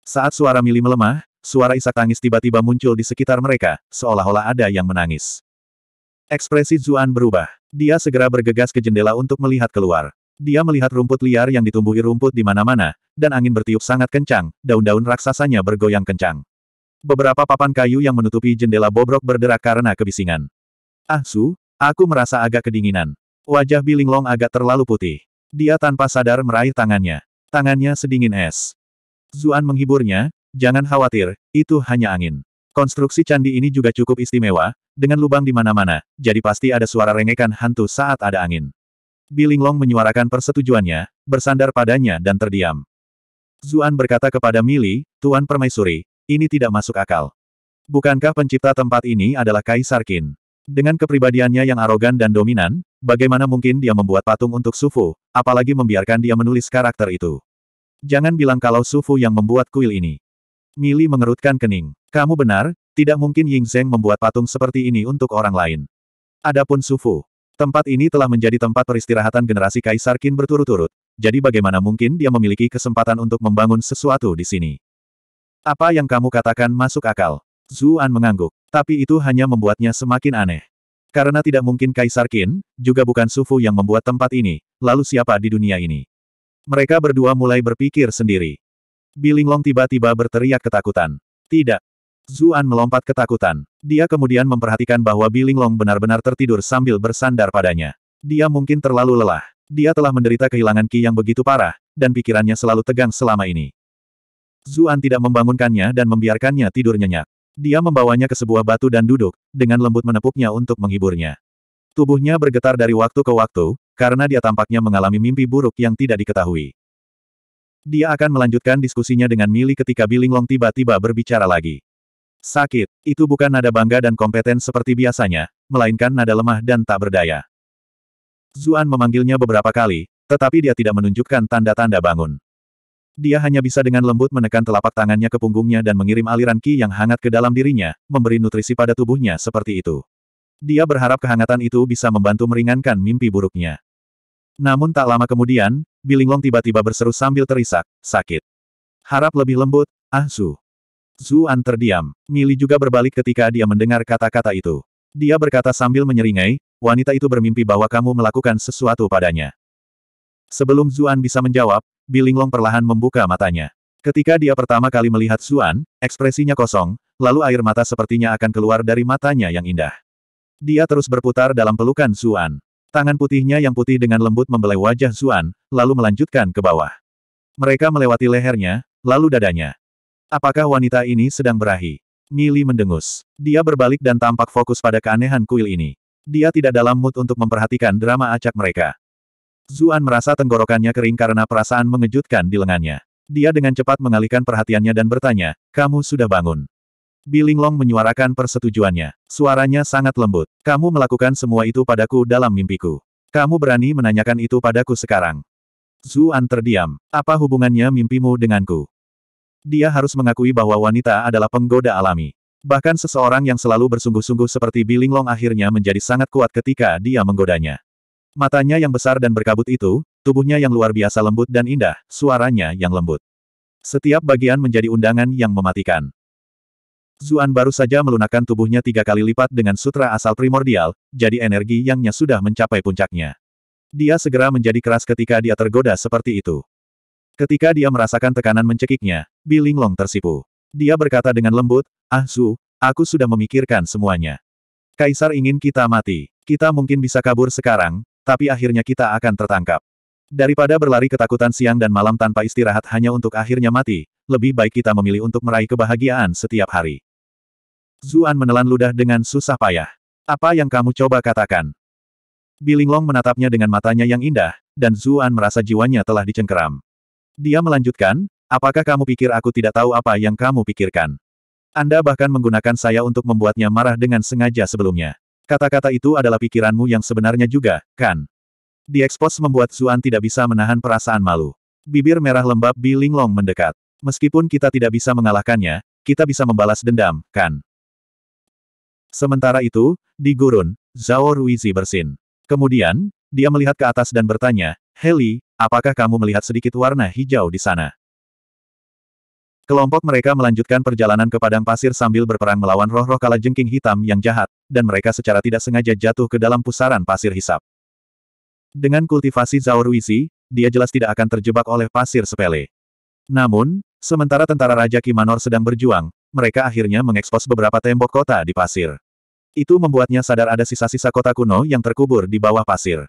Saat suara Mili melemah, suara isak tangis tiba-tiba muncul di sekitar mereka, seolah-olah ada yang menangis. Ekspresi Zuan berubah. Dia segera bergegas ke jendela untuk melihat keluar. Dia melihat rumput liar yang ditumbuhi rumput di mana-mana, dan angin bertiup sangat kencang, daun-daun raksasanya bergoyang kencang. Beberapa papan kayu yang menutupi jendela bobrok berderak karena kebisingan. Ah Su, aku merasa agak kedinginan. Wajah Long agak terlalu putih. Dia tanpa sadar meraih tangannya. Tangannya sedingin es. Zuan menghiburnya, jangan khawatir, itu hanya angin. Konstruksi candi ini juga cukup istimewa, dengan lubang di mana-mana, jadi pasti ada suara rengekan hantu saat ada angin. Long menyuarakan persetujuannya, bersandar padanya dan terdiam. Zuan berkata kepada Mili, Tuan Permaisuri, ini tidak masuk akal. Bukankah pencipta tempat ini adalah Kaisar Qin? Dengan kepribadiannya yang arogan dan dominan, bagaimana mungkin dia membuat patung untuk Sufu, apalagi membiarkan dia menulis karakter itu? Jangan bilang kalau Sufu yang membuat kuil ini. Mili mengerutkan kening. Kamu benar, tidak mungkin Ying Zheng membuat patung seperti ini untuk orang lain. Adapun Sufu, tempat ini telah menjadi tempat peristirahatan generasi Kaisar Qin berturut-turut, jadi bagaimana mungkin dia memiliki kesempatan untuk membangun sesuatu di sini? Apa yang kamu katakan masuk akal? Zuan mengangguk, tapi itu hanya membuatnya semakin aneh. Karena tidak mungkin Kaisar Qin, juga bukan Sufu yang membuat tempat ini, lalu siapa di dunia ini? Mereka berdua mulai berpikir sendiri. Bilinglong tiba-tiba berteriak ketakutan. Tidak. Zuan melompat ketakutan. Dia kemudian memperhatikan bahwa Bilinglong benar-benar tertidur sambil bersandar padanya. Dia mungkin terlalu lelah. Dia telah menderita kehilangan Ki yang begitu parah, dan pikirannya selalu tegang selama ini. Zuan tidak membangunkannya dan membiarkannya tidur nyenyak. Dia membawanya ke sebuah batu dan duduk, dengan lembut menepuknya untuk menghiburnya. Tubuhnya bergetar dari waktu ke waktu, karena dia tampaknya mengalami mimpi buruk yang tidak diketahui. Dia akan melanjutkan diskusinya dengan Mili ketika Bilinglong tiba-tiba berbicara lagi. Sakit, itu bukan nada bangga dan kompeten seperti biasanya, melainkan nada lemah dan tak berdaya. Zuan memanggilnya beberapa kali, tetapi dia tidak menunjukkan tanda-tanda bangun. Dia hanya bisa dengan lembut menekan telapak tangannya ke punggungnya dan mengirim aliran ki yang hangat ke dalam dirinya, memberi nutrisi pada tubuhnya seperti itu. Dia berharap kehangatan itu bisa membantu meringankan mimpi buruknya. Namun tak lama kemudian, Bilinglong tiba-tiba berseru sambil terisak, sakit. Harap lebih lembut, ah Su. Zuan terdiam. Mili juga berbalik ketika dia mendengar kata-kata itu. Dia berkata sambil menyeringai, wanita itu bermimpi bahwa kamu melakukan sesuatu padanya. Sebelum Zuan bisa menjawab, Bilinglong perlahan membuka matanya. Ketika dia pertama kali melihat Zuan, ekspresinya kosong, lalu air mata sepertinya akan keluar dari matanya yang indah. Dia terus berputar dalam pelukan Zuan. Tangan putihnya yang putih dengan lembut membelai wajah Zuan, lalu melanjutkan ke bawah. Mereka melewati lehernya, lalu dadanya. Apakah wanita ini sedang berahi? Mili mendengus. Dia berbalik dan tampak fokus pada keanehan kuil ini. Dia tidak dalam mood untuk memperhatikan drama acak mereka. Zuan merasa tenggorokannya kering karena perasaan mengejutkan di lengannya. Dia dengan cepat mengalihkan perhatiannya dan bertanya, kamu sudah bangun. Bilinglong menyuarakan persetujuannya. Suaranya sangat lembut. Kamu melakukan semua itu padaku dalam mimpiku. Kamu berani menanyakan itu padaku sekarang. Zuan terdiam. Apa hubungannya mimpimu denganku? Dia harus mengakui bahwa wanita adalah penggoda alami. Bahkan seseorang yang selalu bersungguh-sungguh seperti Bilinglong akhirnya menjadi sangat kuat ketika dia menggodanya. Matanya yang besar dan berkabut itu, tubuhnya yang luar biasa lembut dan indah, suaranya yang lembut. Setiap bagian menjadi undangan yang mematikan. Zuan baru saja melunakkan tubuhnya tiga kali lipat dengan sutra asal primordial, jadi energi yangnya sudah mencapai puncaknya. Dia segera menjadi keras ketika dia tergoda seperti itu. Ketika dia merasakan tekanan mencekiknya, Bilinglong tersipu. Dia berkata dengan lembut, Ah Zu, aku sudah memikirkan semuanya. Kaisar ingin kita mati. Kita mungkin bisa kabur sekarang, tapi akhirnya kita akan tertangkap. Daripada berlari ketakutan siang dan malam tanpa istirahat hanya untuk akhirnya mati, lebih baik kita memilih untuk meraih kebahagiaan setiap hari. Zuan menelan ludah dengan susah payah. Apa yang kamu coba katakan? Bilinglong menatapnya dengan matanya yang indah, dan Zuan merasa jiwanya telah dicengkeram. Dia melanjutkan, apakah kamu pikir aku tidak tahu apa yang kamu pikirkan? Anda bahkan menggunakan saya untuk membuatnya marah dengan sengaja sebelumnya. Kata-kata itu adalah pikiranmu yang sebenarnya juga, kan? Diekspos membuat Zuan tidak bisa menahan perasaan malu. Bibir merah lembab Bi Linglong mendekat. Meskipun kita tidak bisa mengalahkannya, kita bisa membalas dendam, kan? Sementara itu, di gurun, Zhao Ruizi bersin. Kemudian, dia melihat ke atas dan bertanya, Heli, apakah kamu melihat sedikit warna hijau di sana? Kelompok mereka melanjutkan perjalanan ke padang pasir sambil berperang melawan roh-roh kala jengking hitam yang jahat, dan mereka secara tidak sengaja jatuh ke dalam pusaran pasir hisap. Dengan kultivasi Zauruisi, dia jelas tidak akan terjebak oleh pasir sepele. Namun, sementara tentara Raja Kimanor sedang berjuang, mereka akhirnya mengekspos beberapa tembok kota di pasir. Itu membuatnya sadar ada sisa-sisa kota kuno yang terkubur di bawah pasir.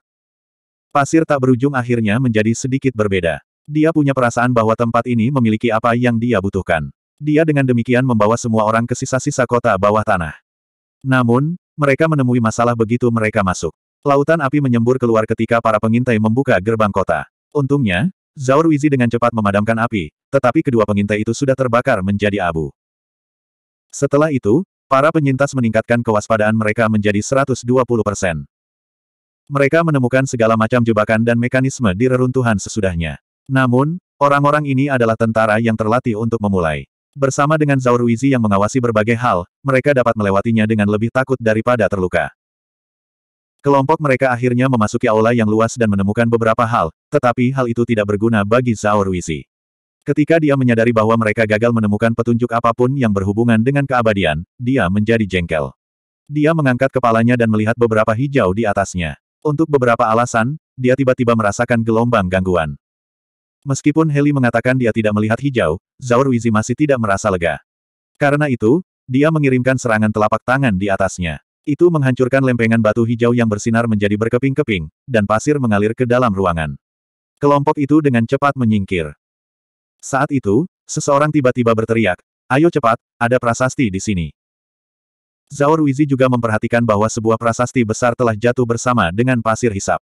Pasir tak berujung akhirnya menjadi sedikit berbeda. Dia punya perasaan bahwa tempat ini memiliki apa yang dia butuhkan. Dia dengan demikian membawa semua orang ke sisa-sisa kota bawah tanah. Namun, mereka menemui masalah begitu mereka masuk. Lautan api menyembur keluar ketika para pengintai membuka gerbang kota. Untungnya, Zhao Ruizi dengan cepat memadamkan api, tetapi kedua pengintai itu sudah terbakar menjadi abu. Setelah itu, para penyintas meningkatkan kewaspadaan mereka menjadi 120 persen. Mereka menemukan segala macam jebakan dan mekanisme di reruntuhan sesudahnya. Namun, orang-orang ini adalah tentara yang terlatih untuk memulai. Bersama dengan Zhao Ruizi yang mengawasi berbagai hal, mereka dapat melewatinya dengan lebih takut daripada terluka. Kelompok mereka akhirnya memasuki aula yang luas dan menemukan beberapa hal, tetapi hal itu tidak berguna bagi Zhao Ruizi. Ketika dia menyadari bahwa mereka gagal menemukan petunjuk apapun yang berhubungan dengan keabadian, dia menjadi jengkel. Dia mengangkat kepalanya dan melihat beberapa hijau di atasnya. Untuk beberapa alasan, dia tiba-tiba merasakan gelombang gangguan. Meskipun Heli mengatakan dia tidak melihat hijau, Zaur Wizi masih tidak merasa lega. Karena itu, dia mengirimkan serangan telapak tangan di atasnya. Itu menghancurkan lempengan batu hijau yang bersinar menjadi berkeping-keping, dan pasir mengalir ke dalam ruangan. Kelompok itu dengan cepat menyingkir. Saat itu, seseorang tiba-tiba berteriak, ayo cepat, ada prasasti di sini. Zaur Wizi juga memperhatikan bahwa sebuah prasasti besar telah jatuh bersama dengan pasir hisap.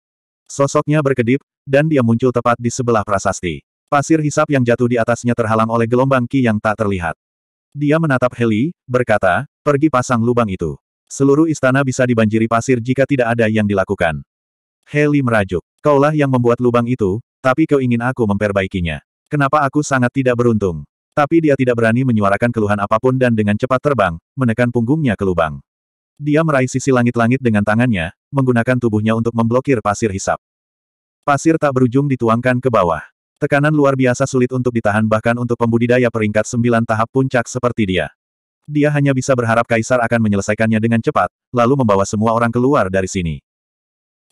Sosoknya berkedip, dan dia muncul tepat di sebelah prasasti. Pasir hisap yang jatuh di atasnya terhalang oleh gelombang ki yang tak terlihat. Dia menatap Heli, berkata, pergi pasang lubang itu. Seluruh istana bisa dibanjiri pasir jika tidak ada yang dilakukan. Heli merajuk. Kaulah yang membuat lubang itu, tapi kau ingin aku memperbaikinya. Kenapa aku sangat tidak beruntung? Tapi dia tidak berani menyuarakan keluhan apapun dan dengan cepat terbang, menekan punggungnya ke lubang. Dia meraih sisi langit-langit dengan tangannya, menggunakan tubuhnya untuk memblokir pasir hisap. Pasir tak berujung dituangkan ke bawah. Tekanan luar biasa sulit untuk ditahan bahkan untuk pembudidaya peringkat sembilan tahap puncak seperti dia. Dia hanya bisa berharap Kaisar akan menyelesaikannya dengan cepat, lalu membawa semua orang keluar dari sini.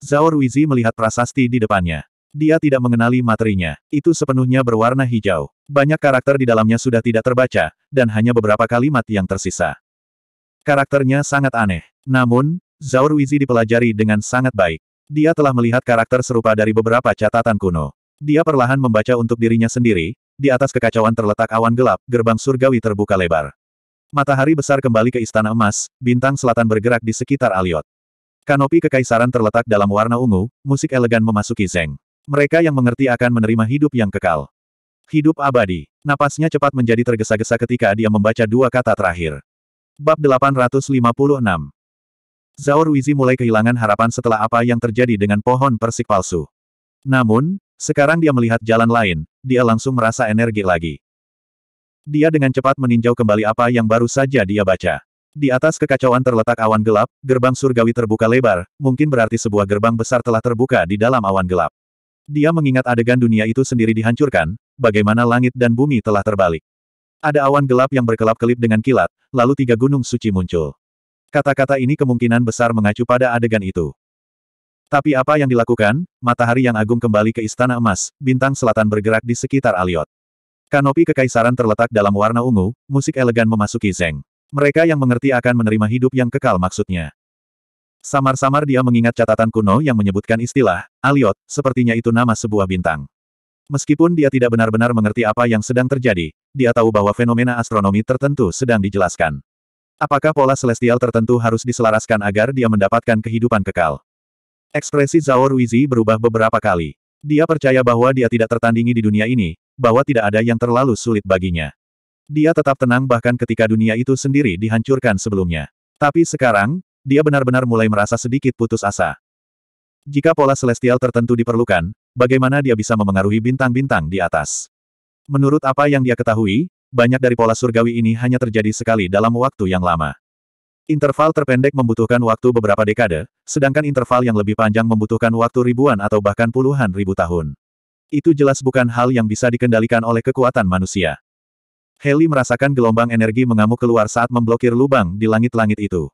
Zhao Ruizi melihat prasasti di depannya. Dia tidak mengenali materinya. Itu sepenuhnya berwarna hijau. Banyak karakter di dalamnya sudah tidak terbaca, dan hanya beberapa kalimat yang tersisa. Karakternya sangat aneh. Namun, Zaur Wizi dipelajari dengan sangat baik. Dia telah melihat karakter serupa dari beberapa catatan kuno. Dia perlahan membaca untuk dirinya sendiri, di atas kekacauan terletak awan gelap, gerbang surgawi terbuka lebar. Matahari besar kembali ke Istana Emas, bintang selatan bergerak di sekitar Aliot. Kanopi kekaisaran terletak dalam warna ungu, musik elegan memasuki Zeng. Mereka yang mengerti akan menerima hidup yang kekal. Hidup abadi. Napasnya cepat menjadi tergesa-gesa ketika dia membaca dua kata terakhir. Bab 856 Zaur Wizi mulai kehilangan harapan setelah apa yang terjadi dengan pohon persik palsu. Namun, sekarang dia melihat jalan lain, dia langsung merasa energi lagi. Dia dengan cepat meninjau kembali apa yang baru saja dia baca. Di atas kekacauan terletak awan gelap, gerbang surgawi terbuka lebar, mungkin berarti sebuah gerbang besar telah terbuka di dalam awan gelap. Dia mengingat adegan dunia itu sendiri dihancurkan, bagaimana langit dan bumi telah terbalik. Ada awan gelap yang berkelap-kelip dengan kilat, lalu tiga gunung suci muncul. Kata-kata ini kemungkinan besar mengacu pada adegan itu. Tapi apa yang dilakukan? Matahari yang agung kembali ke Istana Emas, bintang selatan bergerak di sekitar Aliot. Kanopi kekaisaran terletak dalam warna ungu, musik elegan memasuki Zeng. Mereka yang mengerti akan menerima hidup yang kekal maksudnya. Samar-samar dia mengingat catatan kuno yang menyebutkan istilah, Aliot, sepertinya itu nama sebuah bintang. Meskipun dia tidak benar-benar mengerti apa yang sedang terjadi, dia tahu bahwa fenomena astronomi tertentu sedang dijelaskan. Apakah pola celestial tertentu harus diselaraskan agar dia mendapatkan kehidupan kekal? Ekspresi Zhao Ruizi berubah beberapa kali. Dia percaya bahwa dia tidak tertandingi di dunia ini, bahwa tidak ada yang terlalu sulit baginya. Dia tetap tenang bahkan ketika dunia itu sendiri dihancurkan sebelumnya. Tapi sekarang, dia benar-benar mulai merasa sedikit putus asa. Jika pola celestial tertentu diperlukan, bagaimana dia bisa memengaruhi bintang-bintang di atas. Menurut apa yang dia ketahui, banyak dari pola surgawi ini hanya terjadi sekali dalam waktu yang lama. Interval terpendek membutuhkan waktu beberapa dekade, sedangkan interval yang lebih panjang membutuhkan waktu ribuan atau bahkan puluhan ribu tahun. Itu jelas bukan hal yang bisa dikendalikan oleh kekuatan manusia. Heli merasakan gelombang energi mengamuk keluar saat memblokir lubang di langit-langit itu.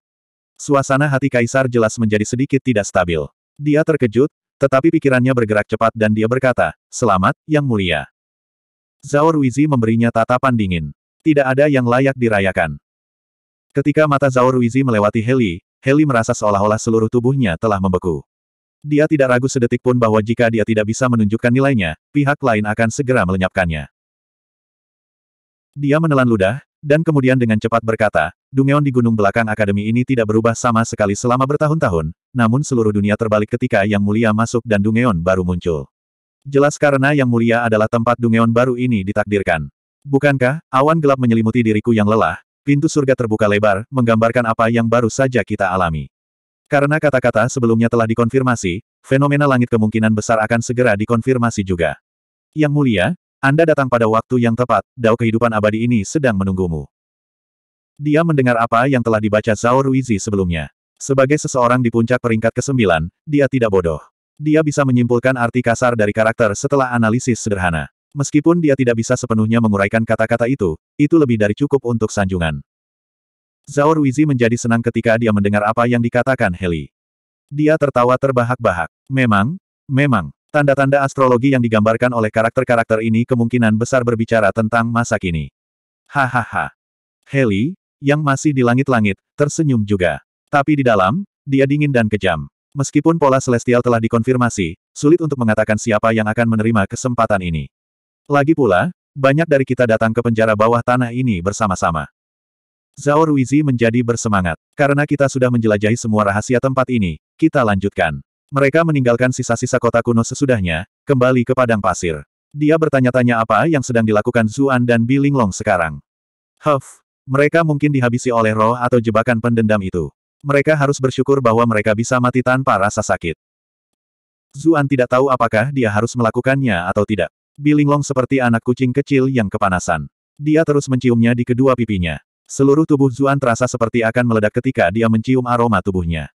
Suasana hati Kaisar jelas menjadi sedikit tidak stabil. Dia terkejut, tetapi pikirannya bergerak cepat dan dia berkata, Selamat, Yang Mulia. Zhao Ruizi memberinya tatapan dingin. Tidak ada yang layak dirayakan. Ketika mata Zhao Ruizi melewati Heli, Heli merasa seolah-olah seluruh tubuhnya telah membeku. Dia tidak ragu sedetik pun bahwa jika dia tidak bisa menunjukkan nilainya, pihak lain akan segera melenyapkannya. Dia menelan ludah, dan kemudian dengan cepat berkata, Dungeon di gunung belakang akademi ini tidak berubah sama sekali selama bertahun-tahun, namun seluruh dunia terbalik ketika Yang Mulia masuk dan Dungeon baru muncul. Jelas karena Yang Mulia adalah tempat Dungeon baru ini ditakdirkan. Bukankah, awan gelap menyelimuti diriku yang lelah, pintu surga terbuka lebar, menggambarkan apa yang baru saja kita alami. Karena kata-kata sebelumnya telah dikonfirmasi, fenomena langit kemungkinan besar akan segera dikonfirmasi juga. Yang mulia, Anda datang pada waktu yang tepat, dao kehidupan abadi ini sedang menunggumu. Dia mendengar apa yang telah dibaca Zhao Ruizi sebelumnya. Sebagai seseorang di puncak peringkat ke-9, dia tidak bodoh. Dia bisa menyimpulkan arti kasar dari karakter setelah analisis sederhana. Meskipun dia tidak bisa sepenuhnya menguraikan kata-kata itu, itu lebih dari cukup untuk sanjungan. Zhao Ruizi menjadi senang ketika dia mendengar apa yang dikatakan Heli. Dia tertawa terbahak-bahak. Memang, memang, Tanda-tanda astrologi yang digambarkan oleh karakter-karakter ini kemungkinan besar berbicara tentang masa kini. Hahaha. Heli, yang masih di langit-langit, tersenyum juga. Tapi di dalam, dia dingin dan kejam. Meskipun pola celestial telah dikonfirmasi, sulit untuk mengatakan siapa yang akan menerima kesempatan ini. Lagi pula, banyak dari kita datang ke penjara bawah tanah ini bersama-sama. Zhao Ruizi menjadi bersemangat. Karena kita sudah menjelajahi semua rahasia tempat ini, kita lanjutkan. Mereka meninggalkan sisa-sisa kota kuno sesudahnya, kembali ke padang pasir. Dia bertanya-tanya apa yang sedang dilakukan Zuan dan Bilinglong sekarang. Huff, mereka mungkin dihabisi oleh roh atau jebakan pendendam itu. Mereka harus bersyukur bahwa mereka bisa mati tanpa rasa sakit. Zuan tidak tahu apakah dia harus melakukannya atau tidak. Bilinglong seperti anak kucing kecil yang kepanasan. Dia terus menciumnya di kedua pipinya. Seluruh tubuh Zuan terasa seperti akan meledak ketika dia mencium aroma tubuhnya.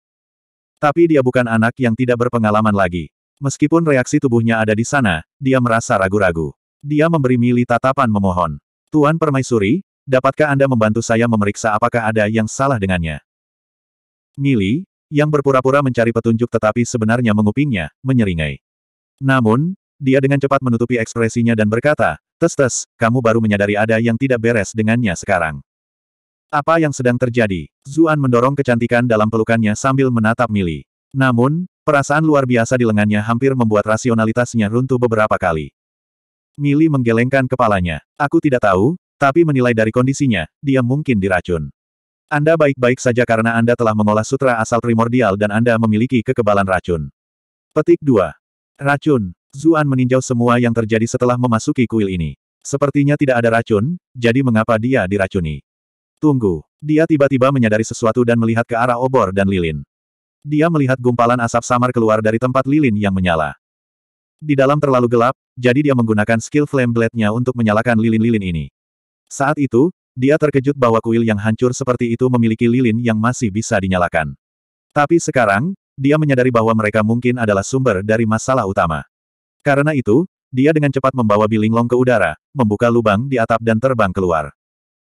Tapi dia bukan anak yang tidak berpengalaman lagi. Meskipun reaksi tubuhnya ada di sana, dia merasa ragu-ragu. Dia memberi Mili tatapan memohon. Tuan Permaisuri, dapatkah Anda membantu saya memeriksa apakah ada yang salah dengannya? Nili, yang berpura-pura mencari petunjuk tetapi sebenarnya mengupingnya, menyeringai. Namun, dia dengan cepat menutupi ekspresinya dan berkata, Tes-tes, kamu baru menyadari ada yang tidak beres dengannya sekarang. Apa yang sedang terjadi? Zuan mendorong kecantikan dalam pelukannya sambil menatap Mili. Namun, perasaan luar biasa di lengannya hampir membuat rasionalitasnya runtuh beberapa kali. Mili menggelengkan kepalanya. Aku tidak tahu, tapi menilai dari kondisinya, dia mungkin diracun. Anda baik-baik saja karena Anda telah mengolah sutra asal primordial dan Anda memiliki kekebalan racun. Petik 2. Racun. Zuan meninjau semua yang terjadi setelah memasuki kuil ini. Sepertinya tidak ada racun, jadi mengapa dia diracuni? Tunggu. Dia tiba-tiba menyadari sesuatu dan melihat ke arah obor dan lilin. Dia melihat gumpalan asap samar keluar dari tempat lilin yang menyala. Di dalam terlalu gelap, jadi dia menggunakan skill flame blade-nya untuk menyalakan lilin-lilin ini. Saat itu, dia terkejut bahwa kuil yang hancur seperti itu memiliki lilin yang masih bisa dinyalakan. Tapi sekarang, dia menyadari bahwa mereka mungkin adalah sumber dari masalah utama. Karena itu, dia dengan cepat membawa bilinglong ke udara, membuka lubang di atap dan terbang keluar.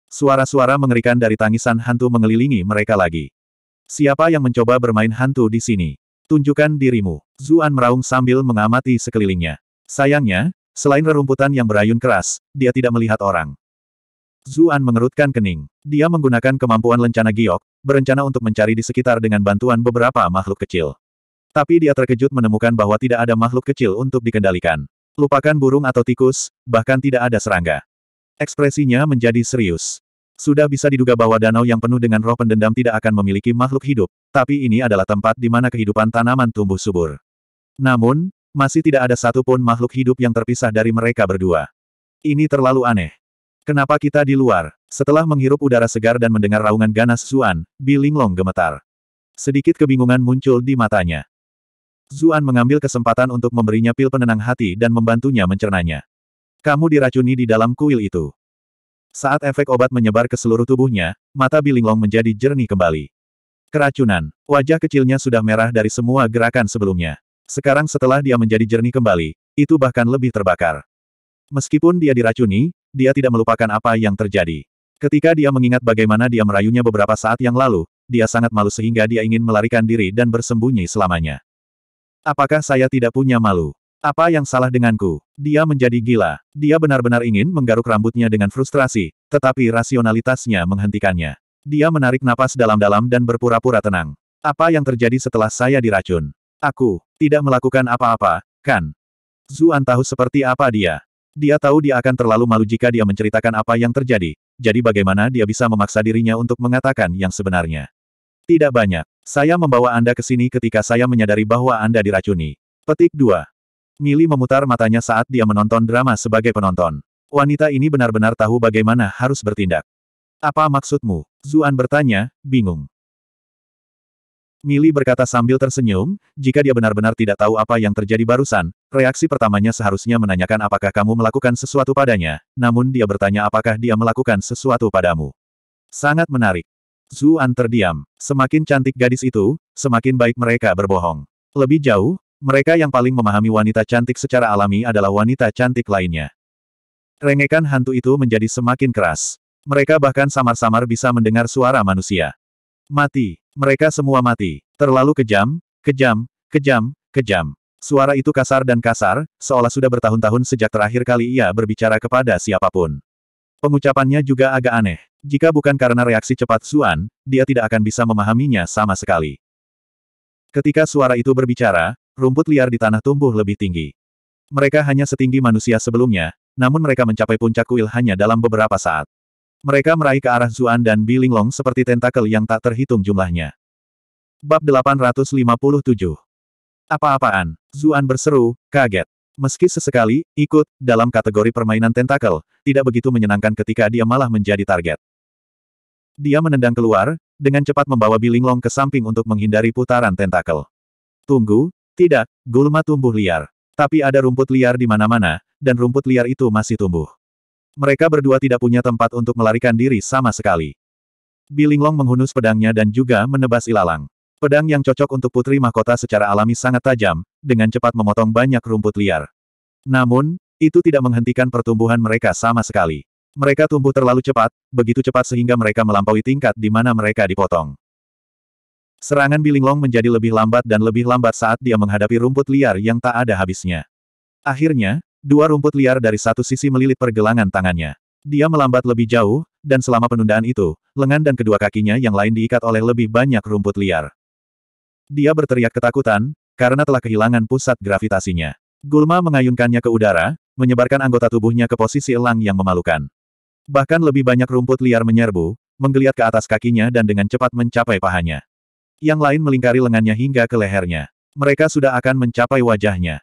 Suara-suara mengerikan dari tangisan hantu mengelilingi mereka lagi. Siapa yang mencoba bermain hantu di sini? Tunjukkan dirimu. Zuan meraung sambil mengamati sekelilingnya. Sayangnya, selain rerumputan yang berayun keras, dia tidak melihat orang. Zuan mengerutkan kening. Dia menggunakan kemampuan lencana giok, berencana untuk mencari di sekitar dengan bantuan beberapa makhluk kecil. Tapi dia terkejut menemukan bahwa tidak ada makhluk kecil untuk dikendalikan. Lupakan burung atau tikus, bahkan tidak ada serangga. Ekspresinya menjadi serius. Sudah bisa diduga bahwa danau yang penuh dengan roh pendendam tidak akan memiliki makhluk hidup, tapi ini adalah tempat di mana kehidupan tanaman tumbuh subur. Namun, masih tidak ada satupun makhluk hidup yang terpisah dari mereka berdua. Ini terlalu aneh. Kenapa kita di luar? Setelah menghirup udara segar dan mendengar raungan ganas Zuan, Bi gemetar. Sedikit kebingungan muncul di matanya. Zuan mengambil kesempatan untuk memberinya pil penenang hati dan membantunya mencernanya. Kamu diracuni di dalam kuil itu. Saat efek obat menyebar ke seluruh tubuhnya, mata Bilinglong menjadi jernih kembali. Keracunan. Wajah kecilnya sudah merah dari semua gerakan sebelumnya. Sekarang setelah dia menjadi jernih kembali, itu bahkan lebih terbakar. Meskipun dia diracuni, dia tidak melupakan apa yang terjadi. Ketika dia mengingat bagaimana dia merayunya beberapa saat yang lalu, dia sangat malu sehingga dia ingin melarikan diri dan bersembunyi selamanya. Apakah saya tidak punya malu? Apa yang salah denganku? Dia menjadi gila. Dia benar-benar ingin menggaruk rambutnya dengan frustrasi, tetapi rasionalitasnya menghentikannya. Dia menarik napas dalam-dalam dan berpura-pura tenang. Apa yang terjadi setelah saya diracun? Aku tidak melakukan apa-apa, kan? Zuan tahu seperti apa dia. Dia tahu dia akan terlalu malu jika dia menceritakan apa yang terjadi, jadi bagaimana dia bisa memaksa dirinya untuk mengatakan yang sebenarnya. Tidak banyak. Saya membawa Anda ke sini ketika saya menyadari bahwa Anda diracuni. Petik 2. Mili memutar matanya saat dia menonton drama sebagai penonton. Wanita ini benar-benar tahu bagaimana harus bertindak. Apa maksudmu? Zuan bertanya, bingung. Mili berkata sambil tersenyum, jika dia benar-benar tidak tahu apa yang terjadi barusan, reaksi pertamanya seharusnya menanyakan apakah kamu melakukan sesuatu padanya, namun dia bertanya apakah dia melakukan sesuatu padamu. Sangat menarik. Zuan terdiam. Semakin cantik gadis itu, semakin baik mereka berbohong. Lebih jauh, mereka yang paling memahami wanita cantik secara alami adalah wanita cantik lainnya. Rengekan hantu itu menjadi semakin keras. Mereka bahkan samar-samar bisa mendengar suara manusia. Mati. Mereka semua mati. Terlalu kejam, kejam, kejam, kejam. Suara itu kasar dan kasar, seolah sudah bertahun-tahun sejak terakhir kali ia berbicara kepada siapapun. Pengucapannya juga agak aneh. Jika bukan karena reaksi cepat Suan, dia tidak akan bisa memahaminya sama sekali. Ketika suara itu berbicara, rumput liar di tanah tumbuh lebih tinggi. Mereka hanya setinggi manusia sebelumnya, namun mereka mencapai puncak kuil hanya dalam beberapa saat. Mereka meraih ke arah Zuan dan Bilinglong seperti tentakel yang tak terhitung jumlahnya. Bab 857 Apa-apaan? Zuan berseru, kaget. Meski sesekali, ikut, dalam kategori permainan tentakel, tidak begitu menyenangkan ketika dia malah menjadi target. Dia menendang keluar, dengan cepat membawa Bilinglong ke samping untuk menghindari putaran tentakel. Tunggu, tidak, gulma tumbuh liar. Tapi ada rumput liar di mana-mana, dan rumput liar itu masih tumbuh. Mereka berdua tidak punya tempat untuk melarikan diri sama sekali. Bilinglong menghunus pedangnya dan juga menebas ilalang. Pedang yang cocok untuk putri mahkota secara alami sangat tajam, dengan cepat memotong banyak rumput liar. Namun, itu tidak menghentikan pertumbuhan mereka sama sekali. Mereka tumbuh terlalu cepat, begitu cepat sehingga mereka melampaui tingkat di mana mereka dipotong. Serangan Bilinglong menjadi lebih lambat dan lebih lambat saat dia menghadapi rumput liar yang tak ada habisnya. Akhirnya, Dua rumput liar dari satu sisi melilit pergelangan tangannya. Dia melambat lebih jauh, dan selama penundaan itu, lengan dan kedua kakinya yang lain diikat oleh lebih banyak rumput liar. Dia berteriak ketakutan, karena telah kehilangan pusat gravitasinya. Gulma mengayunkannya ke udara, menyebarkan anggota tubuhnya ke posisi elang yang memalukan. Bahkan lebih banyak rumput liar menyerbu, menggeliat ke atas kakinya dan dengan cepat mencapai pahanya. Yang lain melingkari lengannya hingga ke lehernya. Mereka sudah akan mencapai wajahnya.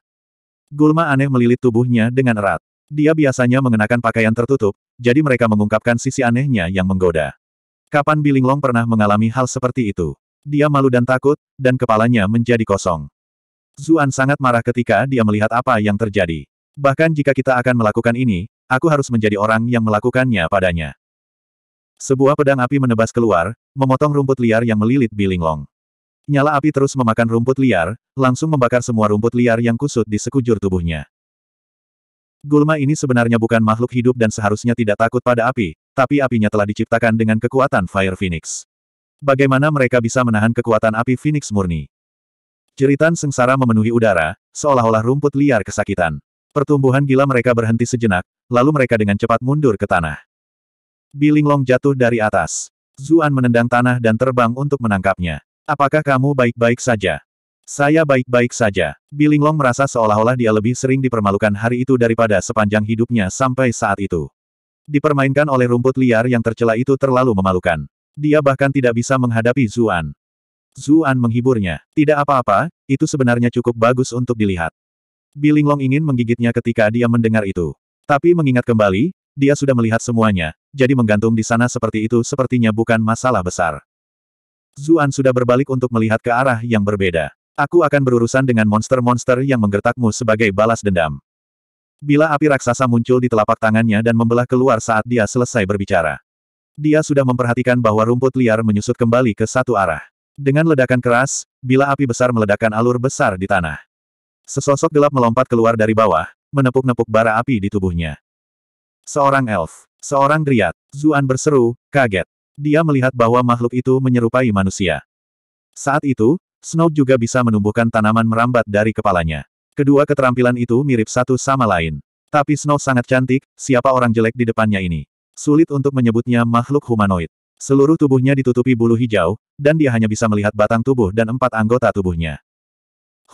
Gulma aneh melilit tubuhnya dengan erat. Dia biasanya mengenakan pakaian tertutup, jadi mereka mengungkapkan sisi anehnya yang menggoda. Kapan Bilinglong pernah mengalami hal seperti itu? Dia malu dan takut, dan kepalanya menjadi kosong. Zuan sangat marah ketika dia melihat apa yang terjadi. Bahkan jika kita akan melakukan ini, aku harus menjadi orang yang melakukannya padanya. Sebuah pedang api menebas keluar, memotong rumput liar yang melilit Bilinglong. Nyala api terus memakan rumput liar, langsung membakar semua rumput liar yang kusut di sekujur tubuhnya. Gulma ini sebenarnya bukan makhluk hidup dan seharusnya tidak takut pada api, tapi apinya telah diciptakan dengan kekuatan Fire Phoenix. Bagaimana mereka bisa menahan kekuatan api Phoenix murni? Jeritan sengsara memenuhi udara, seolah-olah rumput liar kesakitan. Pertumbuhan gila mereka berhenti sejenak, lalu mereka dengan cepat mundur ke tanah. Bilinglong jatuh dari atas. Zuan menendang tanah dan terbang untuk menangkapnya. Apakah kamu baik-baik saja? Saya baik-baik saja. Bilinglong merasa seolah-olah dia lebih sering dipermalukan hari itu daripada sepanjang hidupnya sampai saat itu. Dipermainkan oleh rumput liar yang tercela itu terlalu memalukan. Dia bahkan tidak bisa menghadapi Zuan. Zuan menghiburnya. Tidak apa-apa, itu sebenarnya cukup bagus untuk dilihat. Bilinglong ingin menggigitnya ketika dia mendengar itu. Tapi mengingat kembali, dia sudah melihat semuanya, jadi menggantung di sana seperti itu sepertinya bukan masalah besar. Zuan sudah berbalik untuk melihat ke arah yang berbeda. Aku akan berurusan dengan monster-monster yang menggertakmu sebagai balas dendam. Bila api raksasa muncul di telapak tangannya dan membelah keluar saat dia selesai berbicara. Dia sudah memperhatikan bahwa rumput liar menyusut kembali ke satu arah. Dengan ledakan keras, bila api besar meledakkan alur besar di tanah. Sesosok gelap melompat keluar dari bawah, menepuk-nepuk bara api di tubuhnya. Seorang elf, seorang driat, Zuan berseru, kaget. Dia melihat bahwa makhluk itu menyerupai manusia. Saat itu, Snow juga bisa menumbuhkan tanaman merambat dari kepalanya. Kedua keterampilan itu mirip satu sama lain. Tapi Snow sangat cantik, siapa orang jelek di depannya ini? Sulit untuk menyebutnya makhluk humanoid. Seluruh tubuhnya ditutupi bulu hijau, dan dia hanya bisa melihat batang tubuh dan empat anggota tubuhnya.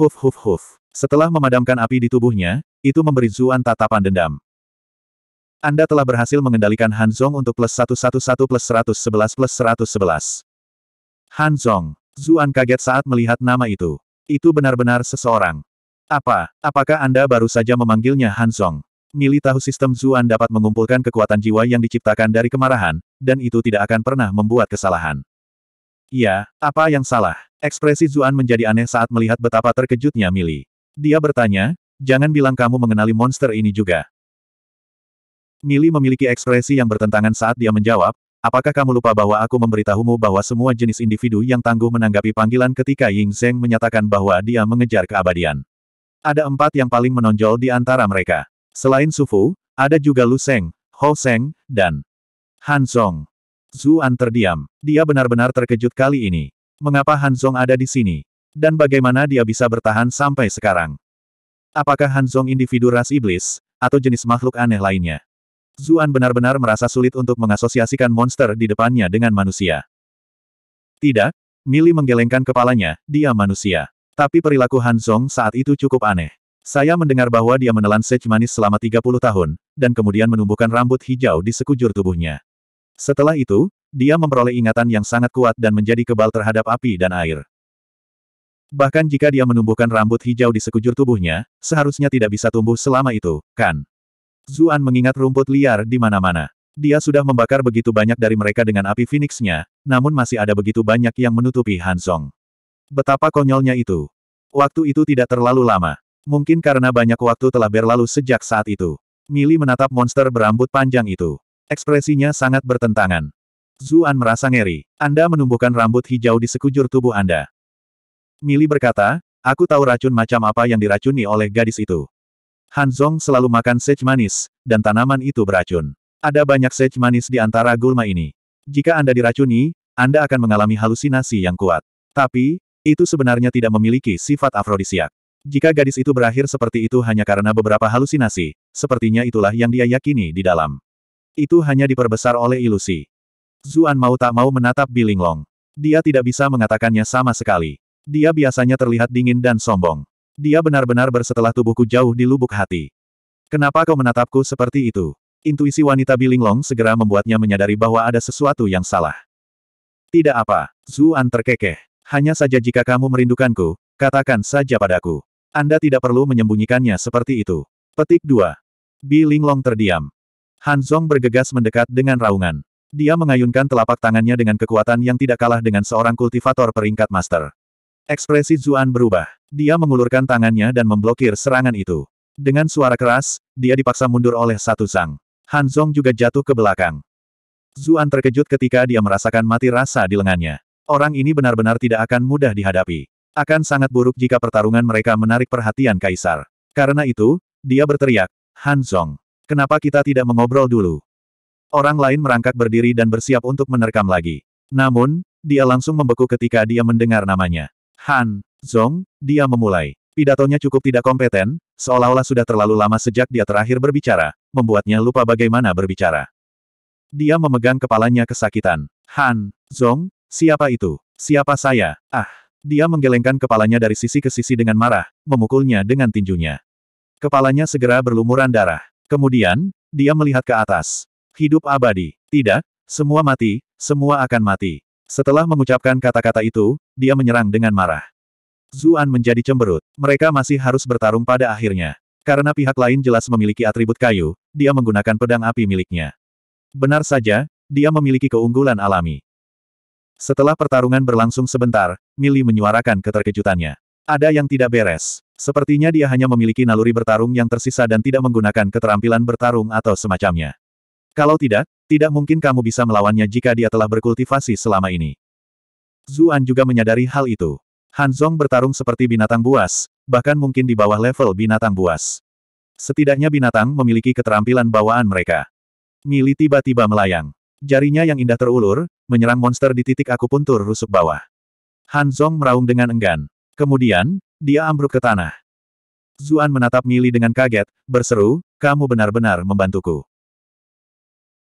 Huf huf huf. Setelah memadamkan api di tubuhnya, itu memberi Zuan tatapan dendam. Anda telah berhasil mengendalikan Han Zong untuk plus 111 plus 111 plus 111. Han Zong. Zuan kaget saat melihat nama itu. Itu benar-benar seseorang. Apa? Apakah Anda baru saja memanggilnya Han Zong? Mili tahu sistem Zuan dapat mengumpulkan kekuatan jiwa yang diciptakan dari kemarahan, dan itu tidak akan pernah membuat kesalahan. Ya, apa yang salah? Ekspresi Zuan menjadi aneh saat melihat betapa terkejutnya Mili. Dia bertanya, jangan bilang kamu mengenali monster ini juga. Mili memiliki ekspresi yang bertentangan saat dia menjawab, apakah kamu lupa bahwa aku memberitahumu bahwa semua jenis individu yang tangguh menanggapi panggilan ketika Ying Zheng menyatakan bahwa dia mengejar keabadian. Ada empat yang paling menonjol di antara mereka. Selain Sufu, ada juga Lu Seng, Ho Seng, dan Han Song. Zuan terdiam. Dia benar-benar terkejut kali ini. Mengapa Han Song ada di sini? Dan bagaimana dia bisa bertahan sampai sekarang? Apakah Han Song individu ras iblis, atau jenis makhluk aneh lainnya? Zuan benar-benar merasa sulit untuk mengasosiasikan monster di depannya dengan manusia. Tidak, Mili menggelengkan kepalanya, dia manusia. Tapi perilaku Han Zong saat itu cukup aneh. Saya mendengar bahwa dia menelan sej manis selama 30 tahun, dan kemudian menumbuhkan rambut hijau di sekujur tubuhnya. Setelah itu, dia memperoleh ingatan yang sangat kuat dan menjadi kebal terhadap api dan air. Bahkan jika dia menumbuhkan rambut hijau di sekujur tubuhnya, seharusnya tidak bisa tumbuh selama itu, kan? Zuan mengingat rumput liar di mana-mana. Dia sudah membakar begitu banyak dari mereka dengan api Phoenixnya, namun masih ada begitu banyak yang menutupi Hansong. Betapa konyolnya itu. Waktu itu tidak terlalu lama. Mungkin karena banyak waktu telah berlalu sejak saat itu. Mili menatap monster berambut panjang itu. Ekspresinya sangat bertentangan. Zuan merasa ngeri. Anda menumbuhkan rambut hijau di sekujur tubuh Anda. Mili berkata, aku tahu racun macam apa yang diracuni oleh gadis itu. Han Zong selalu makan sage manis, dan tanaman itu beracun. Ada banyak sage manis di antara gulma ini. Jika Anda diracuni, Anda akan mengalami halusinasi yang kuat. Tapi, itu sebenarnya tidak memiliki sifat afrodisiak. Jika gadis itu berakhir seperti itu hanya karena beberapa halusinasi, sepertinya itulah yang dia yakini di dalam. Itu hanya diperbesar oleh ilusi. Zuan mau tak mau menatap Bilinglong. Dia tidak bisa mengatakannya sama sekali. Dia biasanya terlihat dingin dan sombong. Dia benar-benar bersetelah tubuhku jauh di lubuk hati. Kenapa kau menatapku seperti itu? Intuisi wanita Bilinglong segera membuatnya menyadari bahwa ada sesuatu yang salah. Tidak apa, Zuan terkekeh. Hanya saja jika kamu merindukanku, katakan saja padaku. Anda tidak perlu menyembunyikannya seperti itu. Petik 2. Bilinglong terdiam. Han Zong bergegas mendekat dengan raungan. Dia mengayunkan telapak tangannya dengan kekuatan yang tidak kalah dengan seorang kultivator peringkat master. Ekspresi Zuan berubah. Dia mengulurkan tangannya dan memblokir serangan itu. Dengan suara keras, dia dipaksa mundur oleh satu sang. Han Zong juga jatuh ke belakang. Zuan terkejut ketika dia merasakan mati rasa di lengannya. Orang ini benar-benar tidak akan mudah dihadapi. Akan sangat buruk jika pertarungan mereka menarik perhatian Kaisar. Karena itu, dia berteriak, Han Zong, kenapa kita tidak mengobrol dulu? Orang lain merangkak berdiri dan bersiap untuk menerkam lagi. Namun, dia langsung membeku ketika dia mendengar namanya. Han, Zong, dia memulai. Pidatonya cukup tidak kompeten, seolah-olah sudah terlalu lama sejak dia terakhir berbicara, membuatnya lupa bagaimana berbicara. Dia memegang kepalanya kesakitan. Han, Zong, siapa itu? Siapa saya? Ah! Dia menggelengkan kepalanya dari sisi ke sisi dengan marah, memukulnya dengan tinjunya. Kepalanya segera berlumuran darah. Kemudian, dia melihat ke atas. Hidup abadi. Tidak, semua mati, semua akan mati. Setelah mengucapkan kata-kata itu, dia menyerang dengan marah. Zuan menjadi cemberut. Mereka masih harus bertarung pada akhirnya. Karena pihak lain jelas memiliki atribut kayu, dia menggunakan pedang api miliknya. Benar saja, dia memiliki keunggulan alami. Setelah pertarungan berlangsung sebentar, Mili menyuarakan keterkejutannya. Ada yang tidak beres. Sepertinya dia hanya memiliki naluri bertarung yang tersisa dan tidak menggunakan keterampilan bertarung atau semacamnya. Kalau tidak, tidak mungkin kamu bisa melawannya jika dia telah berkultivasi selama ini. Zuan juga menyadari hal itu. Han Zong bertarung seperti binatang buas, bahkan mungkin di bawah level binatang buas. Setidaknya binatang memiliki keterampilan bawaan mereka. Mili tiba-tiba melayang. Jarinya yang indah terulur, menyerang monster di titik akupuntur rusuk bawah. Han Zong meraung dengan enggan. Kemudian, dia ambruk ke tanah. Zuan menatap Mili dengan kaget, berseru, kamu benar-benar membantuku.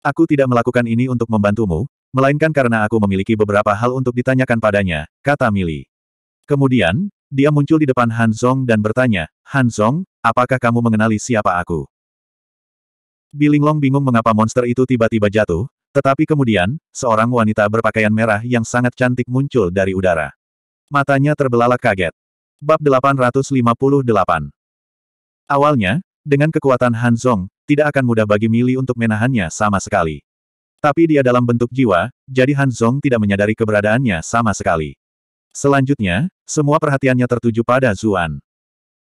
Aku tidak melakukan ini untuk membantumu, melainkan karena aku memiliki beberapa hal untuk ditanyakan padanya, kata Mili. Kemudian, dia muncul di depan Han Zong dan bertanya, Han Zong, apakah kamu mengenali siapa aku? Bilinglong bingung mengapa monster itu tiba-tiba jatuh, tetapi kemudian, seorang wanita berpakaian merah yang sangat cantik muncul dari udara. Matanya terbelalak kaget. Bab 858 Awalnya, dengan kekuatan Han Zong, tidak akan mudah bagi Mili untuk menahannya sama sekali. Tapi dia dalam bentuk jiwa, jadi Han Zong tidak menyadari keberadaannya sama sekali. Selanjutnya, semua perhatiannya tertuju pada Zuan.